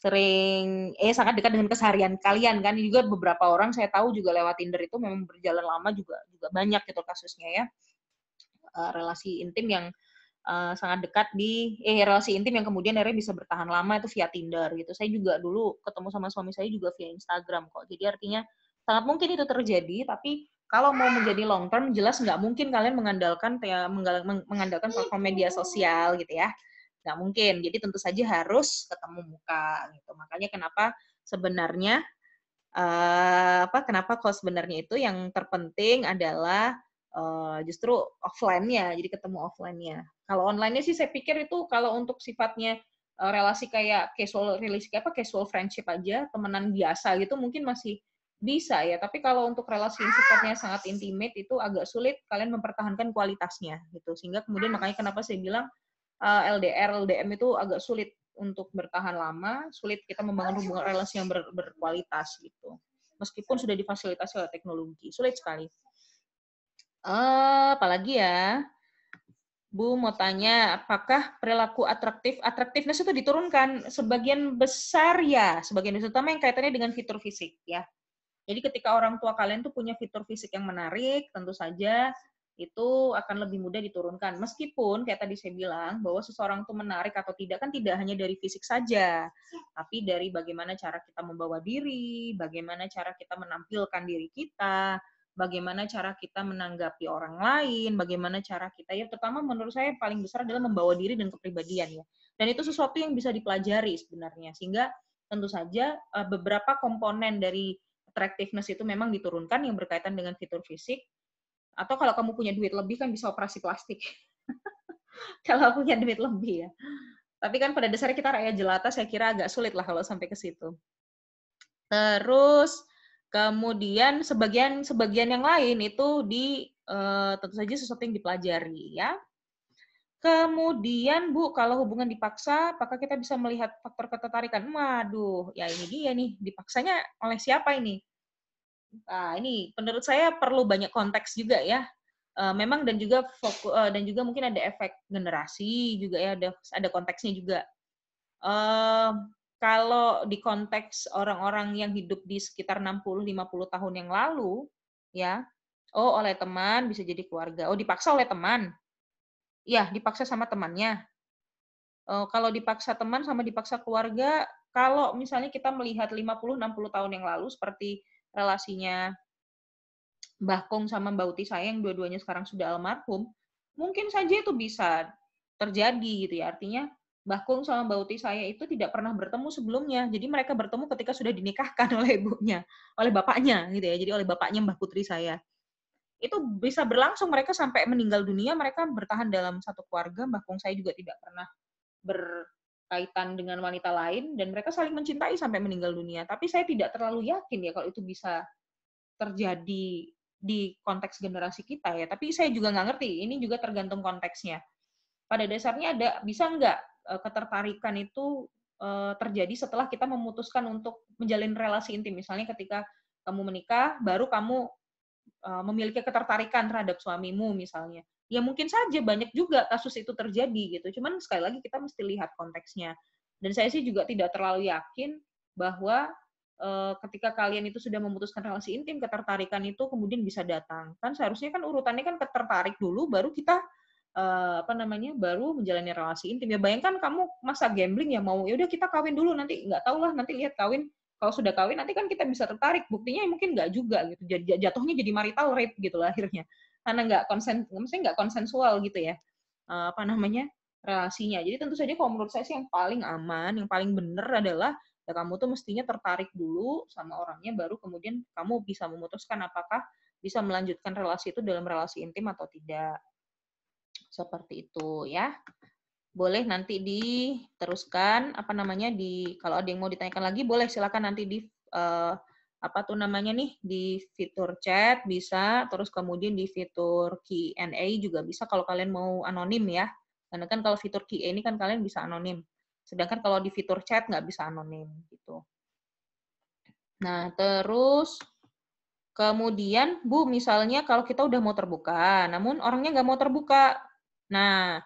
sering eh sangat dekat dengan keseharian kalian kan juga beberapa orang saya tahu juga lewat Tinder itu memang berjalan lama juga juga banyak gitu kasusnya ya uh, relasi intim yang uh, sangat dekat di eh relasi intim yang kemudian akhirnya bisa bertahan lama itu via Tinder gitu saya juga dulu ketemu sama suami saya juga via Instagram kok jadi artinya sangat mungkin itu terjadi tapi kalau mau menjadi long term jelas nggak mungkin kalian mengandalkan ya, mengandalkan platform media sosial gitu ya nggak mungkin jadi tentu saja harus ketemu muka gitu makanya kenapa sebenarnya uh, apa kenapa kalau sebenarnya itu yang terpenting adalah uh, justru offline ya, jadi ketemu offline ya. kalau onlinenya sih saya pikir itu kalau untuk sifatnya uh, relasi kayak casual relasi apa casual friendship aja temenan biasa gitu mungkin masih bisa ya tapi kalau untuk relasi yang sifatnya sangat intimate itu agak sulit kalian mempertahankan kualitasnya gitu sehingga kemudian makanya kenapa saya bilang eh, LDR LDM itu agak sulit untuk bertahan lama sulit kita membangun hubungan relasi yang ber, berkualitas gitu meskipun sudah difasilitasi oleh teknologi sulit sekali uh, apalagi ya Bu mau tanya, apakah perilaku atraktif, atraktifnya itu diturunkan sebagian besar ya, sebagian besar, terutama yang kaitannya dengan fitur fisik ya. Jadi ketika orang tua kalian tuh punya fitur fisik yang menarik, tentu saja itu akan lebih mudah diturunkan. Meskipun kayak tadi saya bilang bahwa seseorang itu menarik atau tidak kan tidak hanya dari fisik saja, tapi dari bagaimana cara kita membawa diri, bagaimana cara kita menampilkan diri kita, bagaimana cara kita menanggapi orang lain, bagaimana cara kita ya terutama menurut saya paling besar adalah membawa diri dan kepribadian ya. Dan itu sesuatu yang bisa dipelajari sebenarnya sehingga tentu saja eh, beberapa komponen dari attractiveness itu memang diturunkan yang berkaitan dengan fitur fisik. Atau kalau kamu punya duit lebih kan bisa operasi plastik. kalau punya duit lebih ya. Tapi kan pada dasarnya kita rakyat jelata saya kira agak sulit lah kalau sampai ke situ. Terus kemudian sebagian sebagian yang lain itu di uh, tentu saja sesuatu yang dipelajari ya. Kemudian Bu, kalau hubungan dipaksa, apakah kita bisa melihat faktor ketertarikan? Waduh, ya ini dia nih, dipaksanya oleh siapa ini? Nah, ini menurut saya perlu banyak konteks juga ya. Eh, memang dan juga fokus eh, dan juga mungkin ada efek generasi juga ya, ada ada konteksnya juga. Eh, kalau di konteks orang-orang yang hidup di sekitar 60-50 tahun yang lalu, ya, oh oleh teman bisa jadi keluarga, oh dipaksa oleh teman, ya dipaksa sama temannya. Uh, kalau dipaksa teman sama dipaksa keluarga, kalau misalnya kita melihat 50-60 tahun yang lalu seperti relasinya Mbah Kong sama Mbak Uti saya yang dua-duanya sekarang sudah almarhum, mungkin saja itu bisa terjadi gitu ya. Artinya Mbah Kong sama Mbak Uti saya itu tidak pernah bertemu sebelumnya. Jadi mereka bertemu ketika sudah dinikahkan oleh ibunya, oleh bapaknya gitu ya. Jadi oleh bapaknya Mbah Putri saya itu bisa berlangsung mereka sampai meninggal dunia mereka bertahan dalam satu keluarga bahkan saya juga tidak pernah berkaitan dengan wanita lain dan mereka saling mencintai sampai meninggal dunia tapi saya tidak terlalu yakin ya kalau itu bisa terjadi di konteks generasi kita ya tapi saya juga nggak ngerti ini juga tergantung konteksnya pada dasarnya ada bisa nggak eh, ketertarikan itu eh, terjadi setelah kita memutuskan untuk menjalin relasi intim misalnya ketika kamu menikah baru kamu Eh, memiliki ketertarikan terhadap suamimu misalnya ya mungkin saja banyak juga kasus itu terjadi gitu cuman sekali lagi kita mesti lihat konteksnya dan saya sih juga tidak terlalu yakin bahwa uh, ketika kalian itu sudah memutuskan relasi intim ketertarikan itu kemudian bisa datang kan seharusnya kan urutannya kan ketertarik dulu baru kita uh, apa namanya baru menjalani relasi intim ya bayangkan kamu masa gambling ya mau ya udah kita kawin dulu nanti nggak tau lah nanti lihat kawin kalau sudah kawin nanti kan kita bisa tertarik buktinya mungkin nggak juga gitu jatuhnya jadi marital rape gitu lah akhirnya karena nggak konsen maksudnya nggak konsensual gitu ya eh, apa namanya relasinya jadi tentu saja kalau menurut saya sih yang paling aman yang paling benar adalah ya kamu tuh mestinya tertarik dulu sama orangnya baru kemudian kamu bisa memutuskan apakah bisa melanjutkan relasi itu dalam relasi intim atau tidak seperti itu ya boleh nanti diteruskan apa namanya di kalau ada yang mau ditanyakan lagi boleh silakan nanti di uh, apa tuh namanya nih di fitur chat bisa terus kemudian di fitur Q&A juga bisa kalau kalian mau anonim ya karena kan kalau fitur Q&A ini kan kalian bisa anonim sedangkan kalau di fitur chat nggak bisa anonim gitu nah terus kemudian Bu misalnya kalau kita udah mau terbuka namun orangnya nggak mau terbuka nah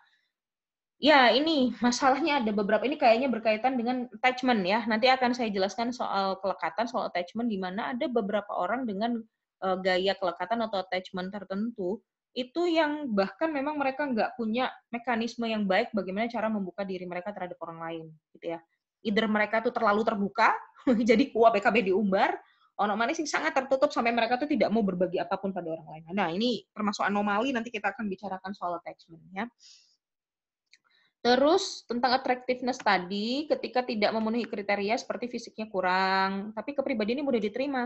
Ya, ini masalahnya ada beberapa ini kayaknya berkaitan dengan attachment ya. Nanti akan saya jelaskan soal kelekatan, soal attachment di mana ada beberapa orang dengan uh, gaya kelekatan atau attachment tertentu itu yang bahkan memang mereka nggak punya mekanisme yang baik bagaimana cara membuka diri mereka terhadap orang lain gitu ya. Either mereka tuh terlalu terbuka, jadi kuah BKB diumbar, ono manis sangat tertutup sampai mereka tuh tidak mau berbagi apapun pada orang lain. Nah, ini termasuk anomali nanti kita akan bicarakan soal attachment ya. Terus tentang attractiveness tadi, ketika tidak memenuhi kriteria seperti fisiknya kurang, tapi kepribadian ini mudah diterima.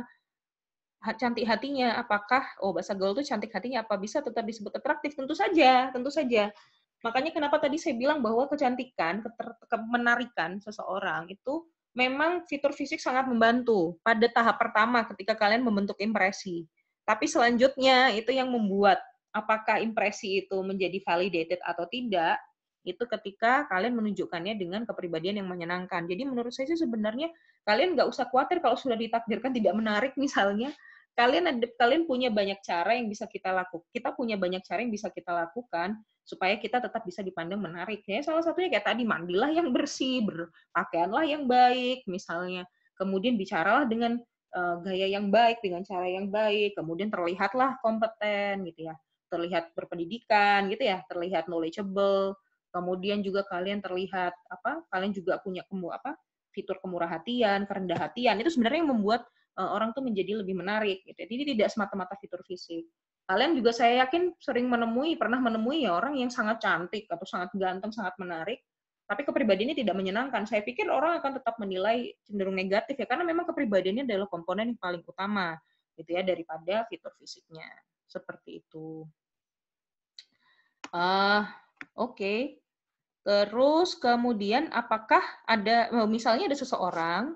Cantik hatinya, apakah, oh bahasa gaul itu cantik hatinya, apa bisa tetap disebut atraktif? Tentu saja, tentu saja. Makanya kenapa tadi saya bilang bahwa kecantikan, kemenarikan seseorang itu memang fitur fisik sangat membantu pada tahap pertama ketika kalian membentuk impresi. Tapi selanjutnya itu yang membuat apakah impresi itu menjadi validated atau tidak, itu ketika kalian menunjukkannya dengan kepribadian yang menyenangkan. Jadi menurut saya sih sebenarnya kalian nggak usah khawatir kalau sudah ditakdirkan tidak menarik misalnya. Kalian ada, kalian punya banyak cara yang bisa kita lakukan. Kita punya banyak cara yang bisa kita lakukan supaya kita tetap bisa dipandang menarik. Ya salah satunya kayak tadi mandilah yang bersih, berpakaianlah yang baik misalnya. Kemudian bicaralah dengan uh, gaya yang baik, dengan cara yang baik. Kemudian terlihatlah kompeten gitu ya terlihat berpendidikan gitu ya, terlihat knowledgeable, Kemudian juga kalian terlihat apa? Kalian juga punya kemu apa? fitur kemurah hatian, kerendah hatian. Itu sebenarnya yang membuat eh, orang tuh menjadi lebih menarik gitu. Jadi tidak semata-mata fitur fisik. Kalian juga saya yakin sering menemui, pernah menemui ya orang yang sangat cantik atau sangat ganteng, sangat menarik, tapi kepribadiannya tidak menyenangkan. Saya pikir orang akan tetap menilai cenderung negatif ya karena memang kepribadiannya adalah komponen yang paling utama gitu ya daripada fitur fisiknya. Seperti itu. Uh, Oke, okay. Terus kemudian apakah ada eh, misalnya ada seseorang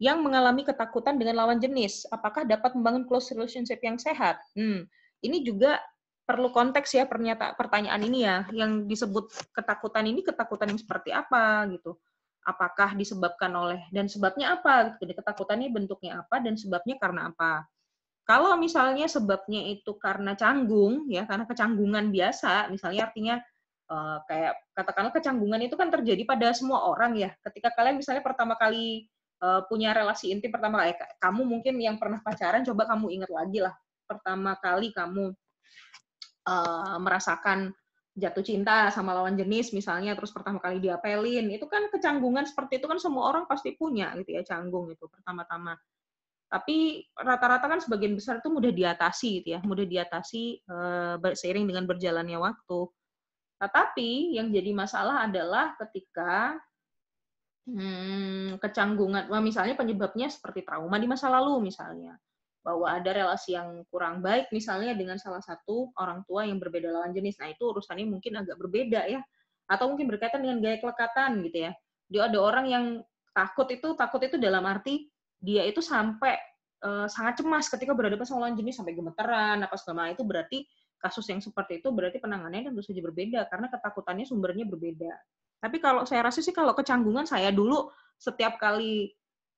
yang mengalami ketakutan dengan lawan jenis, apakah dapat membangun close relationship yang sehat? Hmm, ini juga perlu konteks ya pernyata pertanyaan ini ya, yang disebut ketakutan ini ketakutan yang seperti apa gitu. Apakah disebabkan oleh dan sebabnya apa? Jadi ketakutannya bentuknya apa dan sebabnya karena apa? Kalau misalnya sebabnya itu karena canggung ya, karena kecanggungan biasa, misalnya artinya Eh, kayak katakanlah kecanggungan itu kan terjadi pada semua orang ya. Ketika kalian misalnya pertama kali uh, punya relasi intim pertama kali, eh, kamu mungkin yang pernah pacaran coba kamu ingat lagi lah pertama kali kamu uh, merasakan jatuh cinta sama lawan jenis misalnya terus pertama kali diapelin itu kan kecanggungan seperti itu kan semua orang pasti punya gitu ya canggung itu pertama-tama tapi rata-rata kan sebagian besar itu mudah diatasi gitu ya mudah diatasi uh, seiring dengan berjalannya waktu tetapi tapi yang jadi masalah adalah ketika hmm, kecanggungan, Wah misalnya penyebabnya seperti trauma di masa lalu misalnya, bahwa ada relasi yang kurang baik misalnya dengan salah satu orang tua yang berbeda lawan jenis. Nah itu urusannya mungkin agak berbeda ya, atau mungkin berkaitan dengan gaya kelekatan gitu ya. Dia ada orang yang takut itu takut itu dalam arti dia itu sampai eh, sangat cemas ketika berhadapan sama lawan jenis sampai gemeteran apa segala itu berarti kasus yang seperti itu berarti penanganannya kan tentu saja berbeda karena ketakutannya sumbernya berbeda. Tapi kalau saya rasa sih kalau kecanggungan saya dulu setiap kali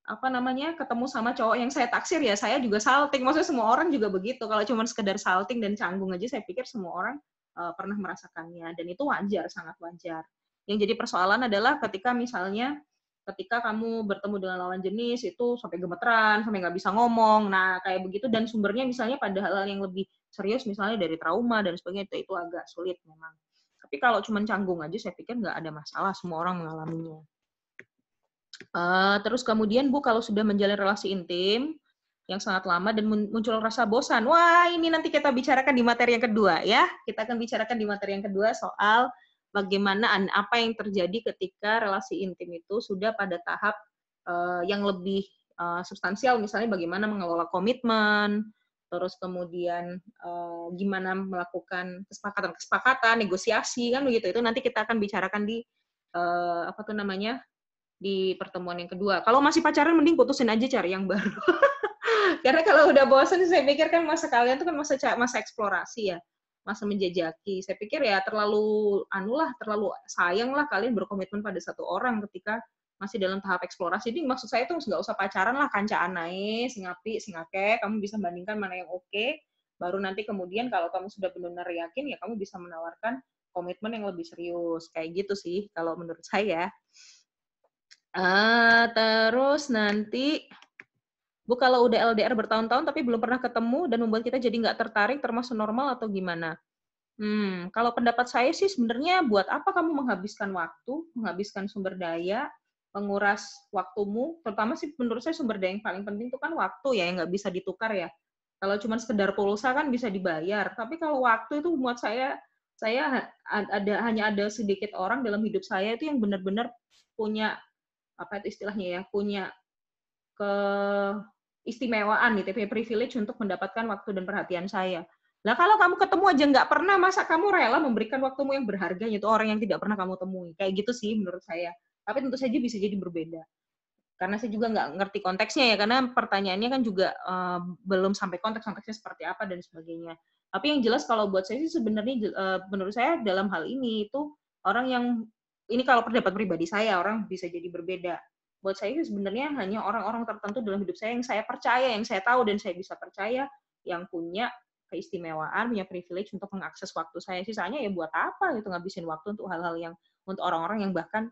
apa namanya ketemu sama cowok yang saya taksir ya saya juga salting maksudnya semua orang juga begitu kalau cuma sekedar salting dan canggung aja saya pikir semua orang uh, pernah merasakannya dan itu wajar sangat wajar yang jadi persoalan adalah ketika misalnya ketika kamu bertemu dengan lawan jenis itu sampai gemeteran sampai nggak bisa ngomong nah kayak begitu dan sumbernya misalnya pada hal-hal yang lebih serius misalnya dari trauma dan sebagainya itu itu agak sulit memang. Tapi kalau cuma canggung aja saya pikir nggak ada masalah semua orang mengalaminya. Uh, terus kemudian Bu kalau sudah menjalin relasi intim yang sangat lama dan muncul rasa bosan. Wah, ini nanti kita bicarakan di materi yang kedua ya. Kita akan bicarakan di materi yang kedua soal bagaimana apa yang terjadi ketika relasi intim itu sudah pada tahap uh, yang lebih uh, substansial misalnya bagaimana mengelola komitmen, terus kemudian uh, gimana melakukan kesepakatan-kesepakatan, negosiasi kan begitu. Itu nanti kita akan bicarakan di uh, apa tuh namanya? di pertemuan yang kedua. Kalau masih pacaran mending putusin aja cari yang baru. Karena kalau udah bosan saya pikir kan masa kalian tuh kan masa masa eksplorasi ya, masa menjajaki. Saya pikir ya terlalu anulah, terlalu sayang lah kalian berkomitmen pada satu orang ketika masih dalam tahap eksplorasi. Jadi maksud saya itu nggak usah pacaran lah, kancaan naik, singapi, singake, kamu bisa bandingkan mana yang oke, okay, baru nanti kemudian kalau kamu sudah benar-benar yakin, ya kamu bisa menawarkan komitmen yang lebih serius. Kayak gitu sih, kalau menurut saya. Uh, terus nanti, Bu, kalau udah LDR bertahun-tahun tapi belum pernah ketemu dan membuat kita jadi nggak tertarik, termasuk normal atau gimana? Hmm, kalau pendapat saya sih sebenarnya buat apa kamu menghabiskan waktu, menghabiskan sumber daya, menguras waktumu, terutama sih menurut saya sumber daya yang paling penting itu kan waktu ya, yang nggak bisa ditukar ya. Kalau cuma sekedar pulsa kan bisa dibayar, tapi kalau waktu itu buat saya, saya ada hanya ada sedikit orang dalam hidup saya itu yang benar-benar punya apa itu istilahnya ya, punya ke istimewaan gitu, ya, punya privilege untuk mendapatkan waktu dan perhatian saya. Nah kalau kamu ketemu aja nggak pernah, masa kamu rela memberikan waktumu yang berharga itu orang yang tidak pernah kamu temui. Kayak gitu sih menurut saya tapi tentu saja bisa jadi berbeda. Karena saya juga nggak ngerti konteksnya ya, karena pertanyaannya kan juga uh, belum sampai konteks konteksnya seperti apa dan sebagainya. Tapi yang jelas kalau buat saya sih sebenarnya uh, menurut saya dalam hal ini itu orang yang ini kalau pendapat pribadi saya orang bisa jadi berbeda. Buat saya sih sebenarnya hanya orang-orang tertentu dalam hidup saya yang saya percaya, yang saya tahu dan saya bisa percaya yang punya keistimewaan, punya privilege untuk mengakses waktu saya. Sisanya ya buat apa gitu ngabisin waktu untuk hal-hal yang untuk orang-orang yang bahkan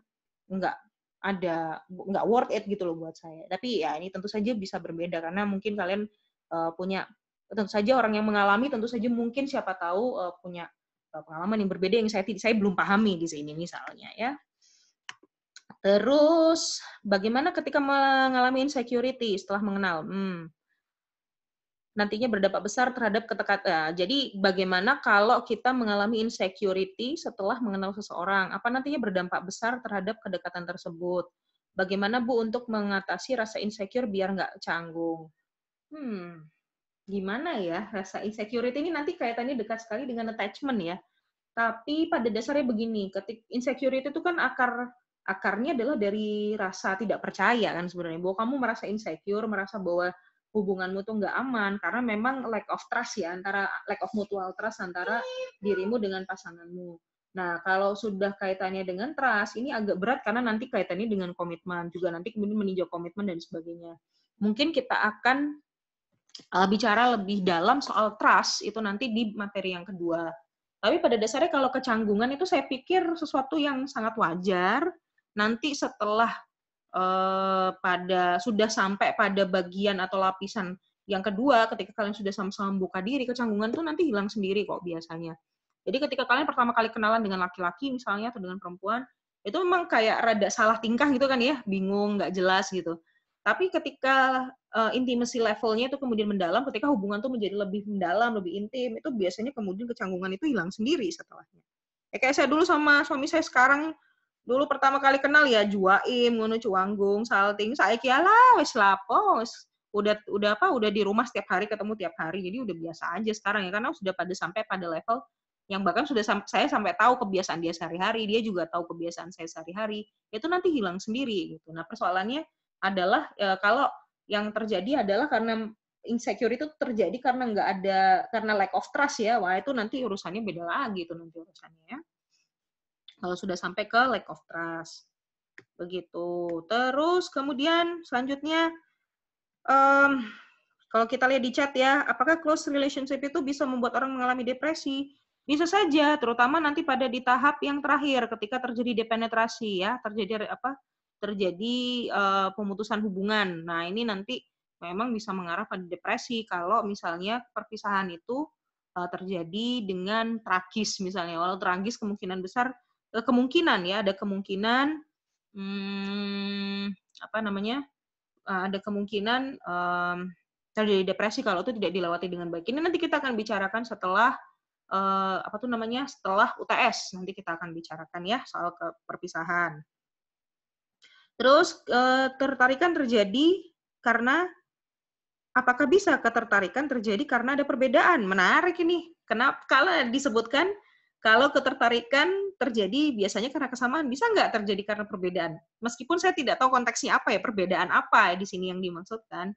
nggak ada nggak worth it gitu loh buat saya. Tapi ya ini tentu saja bisa berbeda karena mungkin kalian uh, punya tentu saja orang yang mengalami tentu saja mungkin siapa tahu uh, punya eh, pengalaman yang berbeda yang saya saya belum pahami di sini misalnya ya. Terus bagaimana ketika mengalami insecurity setelah mengenal? Hmm, nantinya berdampak besar terhadap ketekat. Uh, eh, jadi bagaimana kalau kita mengalami insecurity setelah mengenal seseorang? Apa nantinya berdampak besar terhadap kedekatan tersebut? Bagaimana Bu untuk mengatasi rasa insecure biar nggak canggung? Hmm, gimana ya rasa insecurity ini nanti kaitannya dekat sekali dengan attachment ya. Tapi pada dasarnya begini, ketik insecurity itu kan akar akarnya adalah dari rasa tidak percaya kan sebenarnya bahwa kamu merasa insecure, merasa bahwa hubunganmu tuh nggak aman karena memang lack of trust ya antara lack of mutual trust antara dirimu dengan pasanganmu. Nah, kalau sudah kaitannya dengan trust, ini agak berat karena nanti kaitannya dengan komitmen juga nanti kemudian meninjau komitmen dan sebagainya. Mungkin kita akan eh, bicara lebih dalam soal trust itu nanti di materi yang kedua. Tapi pada dasarnya kalau kecanggungan itu saya pikir sesuatu yang sangat wajar. Nanti setelah Eh, pada sudah sampai pada bagian atau lapisan yang kedua, ketika kalian sudah sama-sama membuka diri, kecanggungan tuh nanti hilang sendiri kok biasanya. Jadi ketika kalian pertama kali kenalan dengan laki-laki misalnya atau dengan perempuan, itu memang kayak rada salah tingkah gitu kan ya, bingung, nggak jelas gitu. Tapi ketika uh, intimacy levelnya itu kemudian mendalam, ketika hubungan tuh menjadi lebih mendalam, lebih intim, itu biasanya kemudian kecanggungan itu hilang sendiri setelahnya. Ya, kayak saya dulu sama suami saya sekarang dulu pertama kali kenal ya Juaim, ngono Cuanggung, Salting, saya kiala wes lapo, wes udah udah apa udah di rumah setiap hari ketemu tiap hari jadi udah biasa aja sekarang ya karena sudah pada sampai pada level yang bahkan sudah sam saya sampai tahu kebiasaan dia sehari-hari dia juga tahu kebiasaan saya sehari-hari itu nanti hilang sendiri gitu nah persoalannya adalah e, kalau yang terjadi adalah karena insecure itu terjadi karena nggak ada karena lack of trust ya wah itu nanti urusannya beda lagi itu nanti urusannya ya kalau sudah sampai ke lack of trust. Begitu. Terus kemudian selanjutnya um, kalau kita lihat di chat ya, apakah close relationship itu bisa membuat orang mengalami depresi? Bisa saja, terutama nanti pada di tahap yang terakhir ketika terjadi depenetrasi ya, terjadi apa? Terjadi uh, pemutusan hubungan. Nah, ini nanti memang bisa mengarah pada depresi kalau misalnya perpisahan itu uh, terjadi dengan tragis misalnya. Walau tragis kemungkinan besar kemungkinan ya ada kemungkinan hmm, apa namanya eh, ada kemungkinan um, terjadi depresi kalau itu tidak dilewati dengan baik. Ini nanti kita akan bicarakan setelah uh, apa tuh namanya setelah UTS nanti kita akan bicarakan ya soal perpisahan. Terus uh, tertarikan terjadi karena apakah bisa ketertarikan terjadi karena ada perbedaan? Menarik ini. Kenapa? Kalau disebutkan kalau ketertarikan terjadi biasanya karena kesamaan, bisa nggak terjadi karena perbedaan? Meskipun saya tidak tahu konteksnya apa ya, perbedaan apa ya di sini yang dimaksudkan.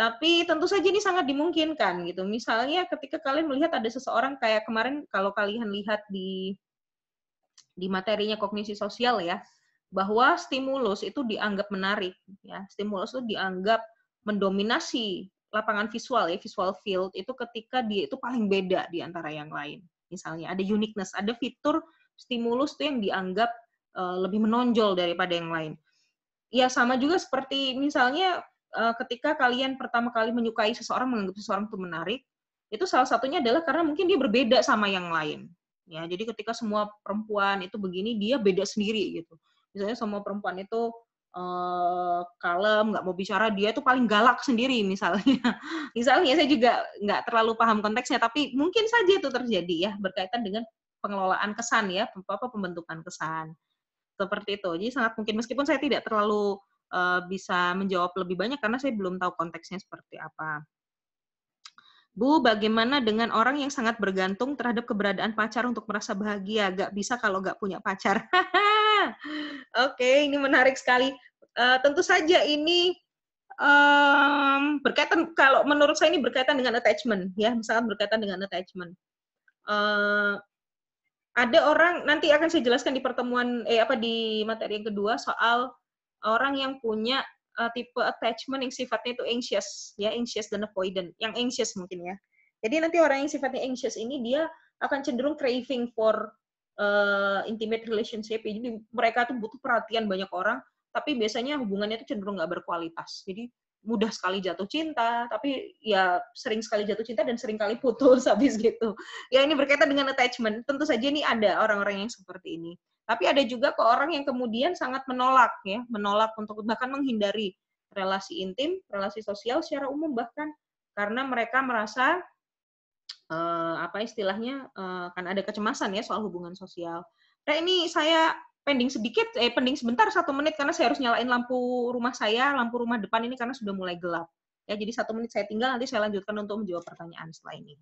Tapi tentu saja ini sangat dimungkinkan gitu. Misalnya ketika kalian melihat ada seseorang kayak kemarin kalau kalian lihat di di materinya kognisi sosial ya, bahwa stimulus itu dianggap menarik ya. Stimulus itu dianggap mendominasi lapangan visual ya, visual field itu ketika dia itu paling beda di antara yang lain misalnya ada uniqueness ada fitur stimulus tuh yang dianggap uh, lebih menonjol daripada yang lain ya sama juga seperti misalnya uh, ketika kalian pertama kali menyukai seseorang menganggap seseorang itu menarik itu salah satunya adalah karena mungkin dia berbeda sama yang lain ya jadi ketika semua perempuan itu begini dia beda sendiri gitu misalnya semua perempuan itu uh, kalem, nggak mau bicara, dia itu paling galak sendiri misalnya. misalnya saya juga nggak terlalu paham konteksnya, tapi mungkin saja itu terjadi ya berkaitan dengan pengelolaan kesan ya, apa pembentukan kesan seperti itu. Jadi sangat mungkin meskipun saya tidak terlalu uh, bisa menjawab lebih banyak karena saya belum tahu konteksnya seperti apa. Bu, bagaimana dengan orang yang sangat bergantung terhadap keberadaan pacar untuk merasa bahagia? Gak bisa kalau gak punya pacar. Oke, okay, ini menarik sekali. Uh, tentu saja ini um, berkaitan kalau menurut saya ini berkaitan dengan attachment ya, misalkan berkaitan dengan attachment. Uh, ada orang nanti akan saya jelaskan di pertemuan eh apa di materi yang kedua soal orang yang punya uh, tipe attachment yang sifatnya itu anxious ya, anxious dan avoidant. Yang anxious mungkin ya. Jadi nanti orang yang sifatnya anxious ini dia akan cenderung craving for uh, intimate relationship ya. Jadi mereka tuh butuh perhatian banyak orang, tapi biasanya hubungannya itu cenderung nggak berkualitas. Jadi mudah sekali jatuh cinta, tapi ya sering sekali jatuh cinta dan sering kali putus habis gitu. Ya ini berkaitan dengan attachment. Tentu saja ini ada orang-orang yang seperti ini. Tapi ada juga ke orang yang kemudian sangat menolak ya, menolak untuk bahkan menghindari relasi intim, relasi sosial secara umum bahkan karena mereka merasa uh, apa istilahnya uh, kan ada kecemasan ya soal hubungan sosial. Nah ini saya pending sedikit, eh pending sebentar satu menit karena saya harus nyalain lampu rumah saya, lampu rumah depan ini karena sudah mulai gelap. Ya jadi satu menit saya tinggal nanti saya lanjutkan untuk menjawab pertanyaan setelah ini.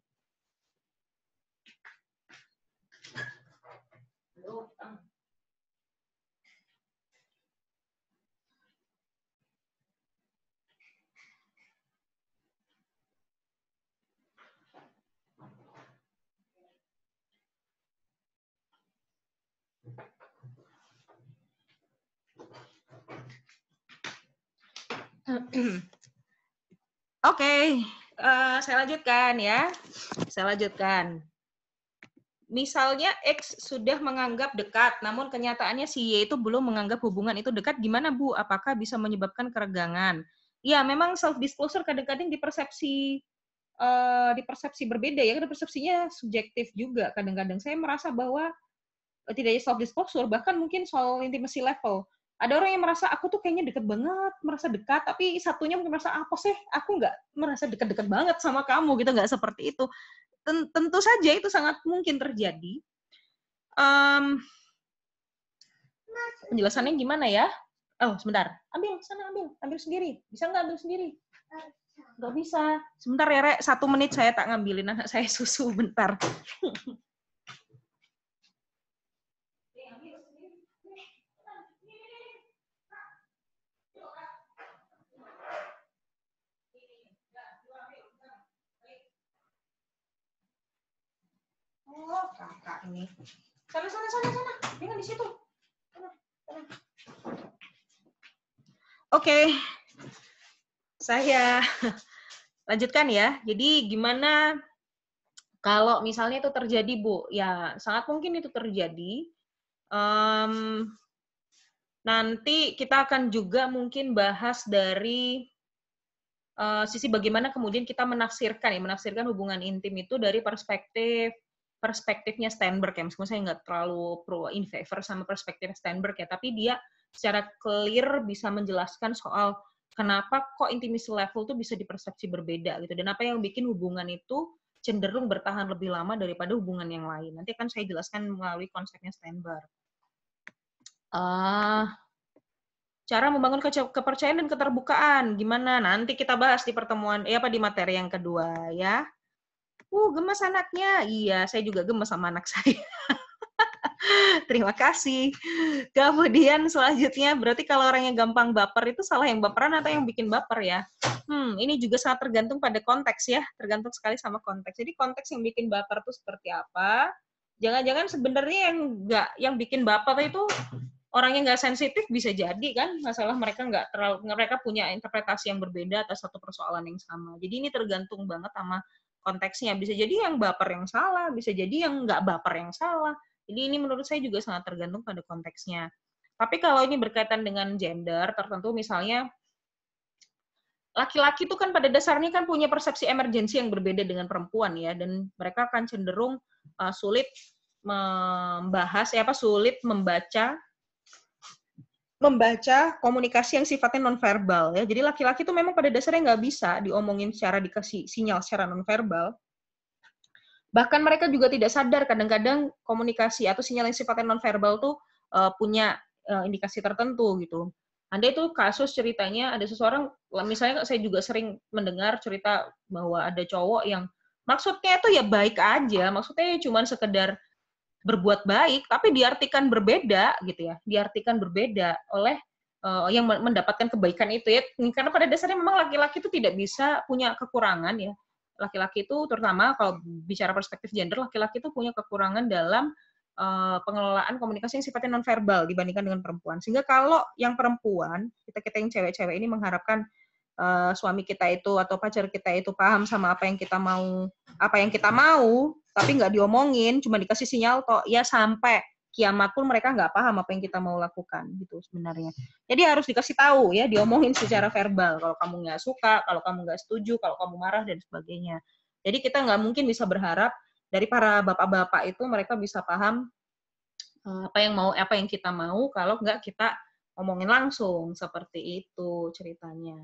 Halo, Oke, okay. uh, eh, saya lanjutkan ya. Saya lanjutkan. Misalnya X sudah menganggap dekat, namun kenyataannya si Y itu belum menganggap hubungan itu dekat, gimana Bu? Apakah bisa menyebabkan keregangan? Ya, memang self disclosure kadang-kadang di persepsi uh, di persepsi berbeda ya, karena persepsinya subjektif juga kadang-kadang. Saya merasa bahwa eh, tidak hanya self disclosure, bahkan mungkin soal intimacy level ada orang yang merasa aku tuh kayaknya deket banget, merasa dekat, tapi satunya mungkin merasa ah, apa sih? Aku nggak merasa deket-deket banget sama kamu gitu, nggak seperti itu. Tentu saja itu sangat mungkin terjadi. Um, penjelasannya gimana ya? Oh sebentar, ambil sana ambil, ambil sendiri. Bisa nggak ambil sendiri? Nggak bisa. Sebentar ya, Rek. Satu menit saya tak ngambilin anak saya susu bentar. Allah, kakak ini. Sana, sana, sana, sana. Jangan di situ. Oke. Saya lanjutkan ya. Jadi gimana kalau misalnya itu terjadi, Bu? Ya, sangat mungkin itu terjadi. Um, nanti kita akan juga mungkin bahas dari uh, sisi bagaimana kemudian kita menafsirkan ya menafsirkan hubungan intim itu dari perspektif perspektifnya Steinberg ya, meskipun saya nggak terlalu pro in favor sama perspektif Steinberg ya, tapi dia secara clear bisa menjelaskan soal kenapa kok intimacy level tuh bisa dipersepsi berbeda gitu, dan apa yang bikin hubungan itu cenderung bertahan lebih lama daripada hubungan yang lain. Nanti akan saya jelaskan melalui konsepnya Steinberg. Uh, eh, cara membangun kepercayaan dan keterbukaan gimana nanti kita bahas di pertemuan ya eh, apa di materi yang kedua ya Uh, gemes anaknya. Iya, saya juga gemes sama anak saya. Terima kasih. Kemudian selanjutnya, berarti kalau orang yang gampang baper itu salah yang baperan atau yang bikin baper ya? Hmm, ini juga sangat tergantung pada konteks ya, tergantung sekali sama konteks. Jadi konteks yang bikin baper itu seperti apa? Jangan-jangan sebenarnya yang nggak yang bikin baper itu orangnya nggak sensitif bisa jadi kan masalah mereka nggak terlalu mereka punya interpretasi yang berbeda atas satu persoalan yang sama. Jadi ini tergantung banget sama konteksnya. Bisa jadi yang baper yang salah, bisa jadi yang nggak baper yang salah. Jadi ini menurut saya juga sangat tergantung pada konteksnya. Tapi kalau ini berkaitan dengan gender tertentu, misalnya laki-laki itu kan pada dasarnya kan punya persepsi emergensi yang berbeda dengan perempuan ya, dan mereka akan cenderung uh, sulit membahas, ya apa sulit membaca membaca komunikasi yang sifatnya nonverbal ya. Jadi laki-laki itu memang pada dasarnya nggak bisa diomongin secara dikasih sinyal secara nonverbal. Bahkan mereka juga tidak sadar kadang-kadang komunikasi atau sinyal yang sifatnya nonverbal tuh uh, punya uh, indikasi tertentu gitu. Anda itu kasus ceritanya ada seseorang, misalnya saya juga sering mendengar cerita bahwa ada cowok yang maksudnya itu ya baik aja, maksudnya ya cuma sekedar berbuat baik tapi diartikan berbeda gitu ya diartikan berbeda oleh uh, yang mendapatkan kebaikan itu ya karena pada dasarnya memang laki-laki itu tidak bisa punya kekurangan ya laki-laki itu terutama kalau bicara perspektif gender laki-laki itu punya kekurangan dalam uh, pengelolaan komunikasi yang sifatnya nonverbal dibandingkan dengan perempuan sehingga kalau yang perempuan kita kita yang cewek-cewek ini mengharapkan Eh, suami kita itu atau pacar kita itu paham sama apa yang kita mau apa yang kita mau tapi nggak diomongin cuma dikasih sinyal kok. ya sampai kiamat pun mereka nggak paham apa yang kita mau lakukan gitu sebenarnya jadi harus dikasih tahu ya diomongin secara verbal kalau kamu nggak suka kalau kamu nggak setuju kalau kamu marah dan sebagainya jadi kita nggak mungkin bisa berharap dari para bapak-bapak itu mereka bisa paham eh, apa yang mau apa yang kita mau kalau nggak kita omongin langsung seperti itu ceritanya.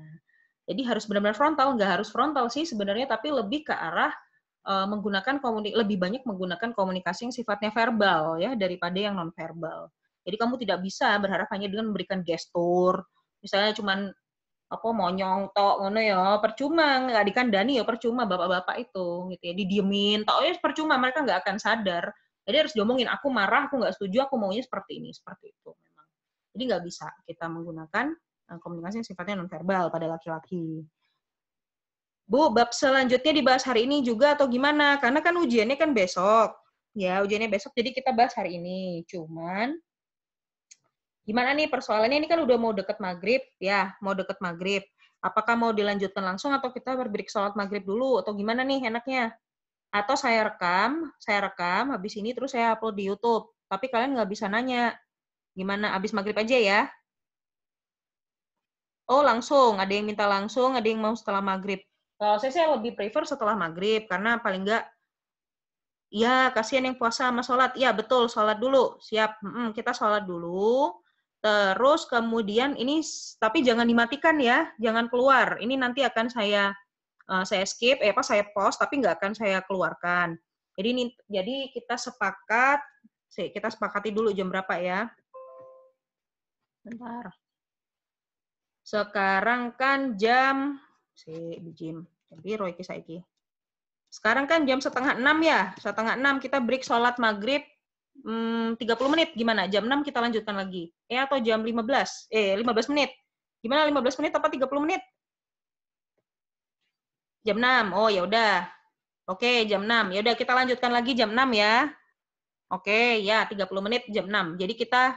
Jadi harus benar-benar frontal, nggak harus frontal sih sebenarnya, tapi lebih ke arah uh, menggunakan komunik lebih banyak menggunakan komunikasi yang sifatnya verbal ya daripada yang non verbal. Jadi kamu tidak bisa berharap hanya dengan memberikan gestur, misalnya cuman apa monyong tok ngono ya percuma nggak dikandani ya percuma bapak-bapak itu gitu ya didiemin tau ya percuma mereka nggak akan sadar jadi harus diomongin aku marah aku nggak setuju aku maunya seperti ini seperti itu memang jadi nggak bisa kita menggunakan Nah, komunikasi yang sifatnya nonverbal pada laki-laki. Bu, bab selanjutnya dibahas hari ini juga atau gimana? Karena kan ujiannya kan besok. Ya, ujiannya besok jadi kita bahas hari ini. Cuman gimana nih persoalannya ini kan udah mau deket maghrib ya, mau deket maghrib. Apakah mau dilanjutkan langsung atau kita berbrik sholat maghrib dulu atau gimana nih enaknya? Atau saya rekam, saya rekam, habis ini terus saya upload di YouTube. Tapi kalian nggak bisa nanya. Gimana? Abis maghrib aja ya oh langsung ada yang minta langsung ada yang mau setelah maghrib kalau saya sih lebih prefer setelah maghrib karena paling enggak ya kasihan yang puasa sama sholat ya betul sholat dulu siap hmm, kita sholat dulu terus kemudian ini tapi jangan dimatikan ya jangan keluar ini nanti akan saya eh, saya skip eh apa saya post tapi nggak akan saya keluarkan jadi ini jadi kita sepakat kita sepakati dulu jam berapa ya bentar sekarang kan jam si gym. Jadi roy saiki. Sekarang kan jam setengah enam ya, setengah enam kita break sholat maghrib hmm, 30 menit gimana? Jam enam kita lanjutkan lagi. Eh atau jam lima belas Eh lima belas menit. Gimana lima belas menit apa puluh menit? Jam enam Oh ya udah. Oke, jam enam Ya udah kita lanjutkan lagi jam enam ya. Oke, ya tiga puluh menit jam enam Jadi kita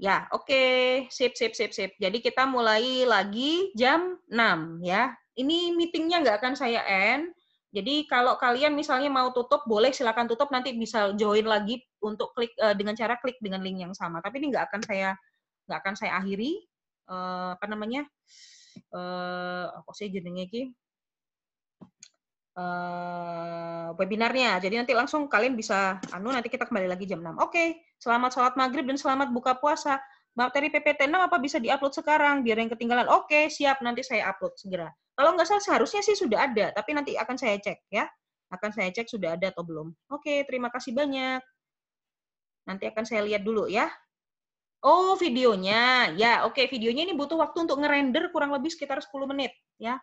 Ya, oke. Okay. Sip, sip, sip, sip. Jadi kita mulai lagi jam 6 ya. Ini meetingnya nggak akan saya end. Jadi kalau kalian misalnya mau tutup, boleh silakan tutup. Nanti bisa join lagi untuk klik eh, dengan cara klik dengan link yang sama. Tapi ini nggak akan saya nggak akan saya akhiri. Uh, apa namanya? Uh, apa sih jenengnya ini? uh, webinarnya. Jadi nanti langsung kalian bisa anu nanti kita kembali lagi jam 6. Oke, okay. selamat sholat maghrib dan selamat buka puasa. Materi PPT 6 apa bisa diupload sekarang biar yang ketinggalan. Oke, okay, siap nanti saya upload segera. Kalau nggak salah seharusnya sih sudah ada, tapi nanti akan saya cek ya. Akan saya cek sudah ada atau belum. Oke, okay, terima kasih banyak. Nanti akan saya lihat dulu ya. Oh, videonya. Ya, oke, okay, videonya ini butuh waktu untuk ngerender kurang lebih sekitar 10 menit ya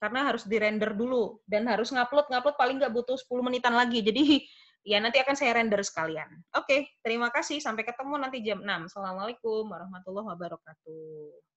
karena harus di render dulu dan harus ngupload ngupload paling nggak butuh 10 menitan lagi. Jadi ya nanti akan saya render sekalian. Oke, terima kasih. Sampai ketemu nanti jam 6. Assalamualaikum warahmatullahi wabarakatuh.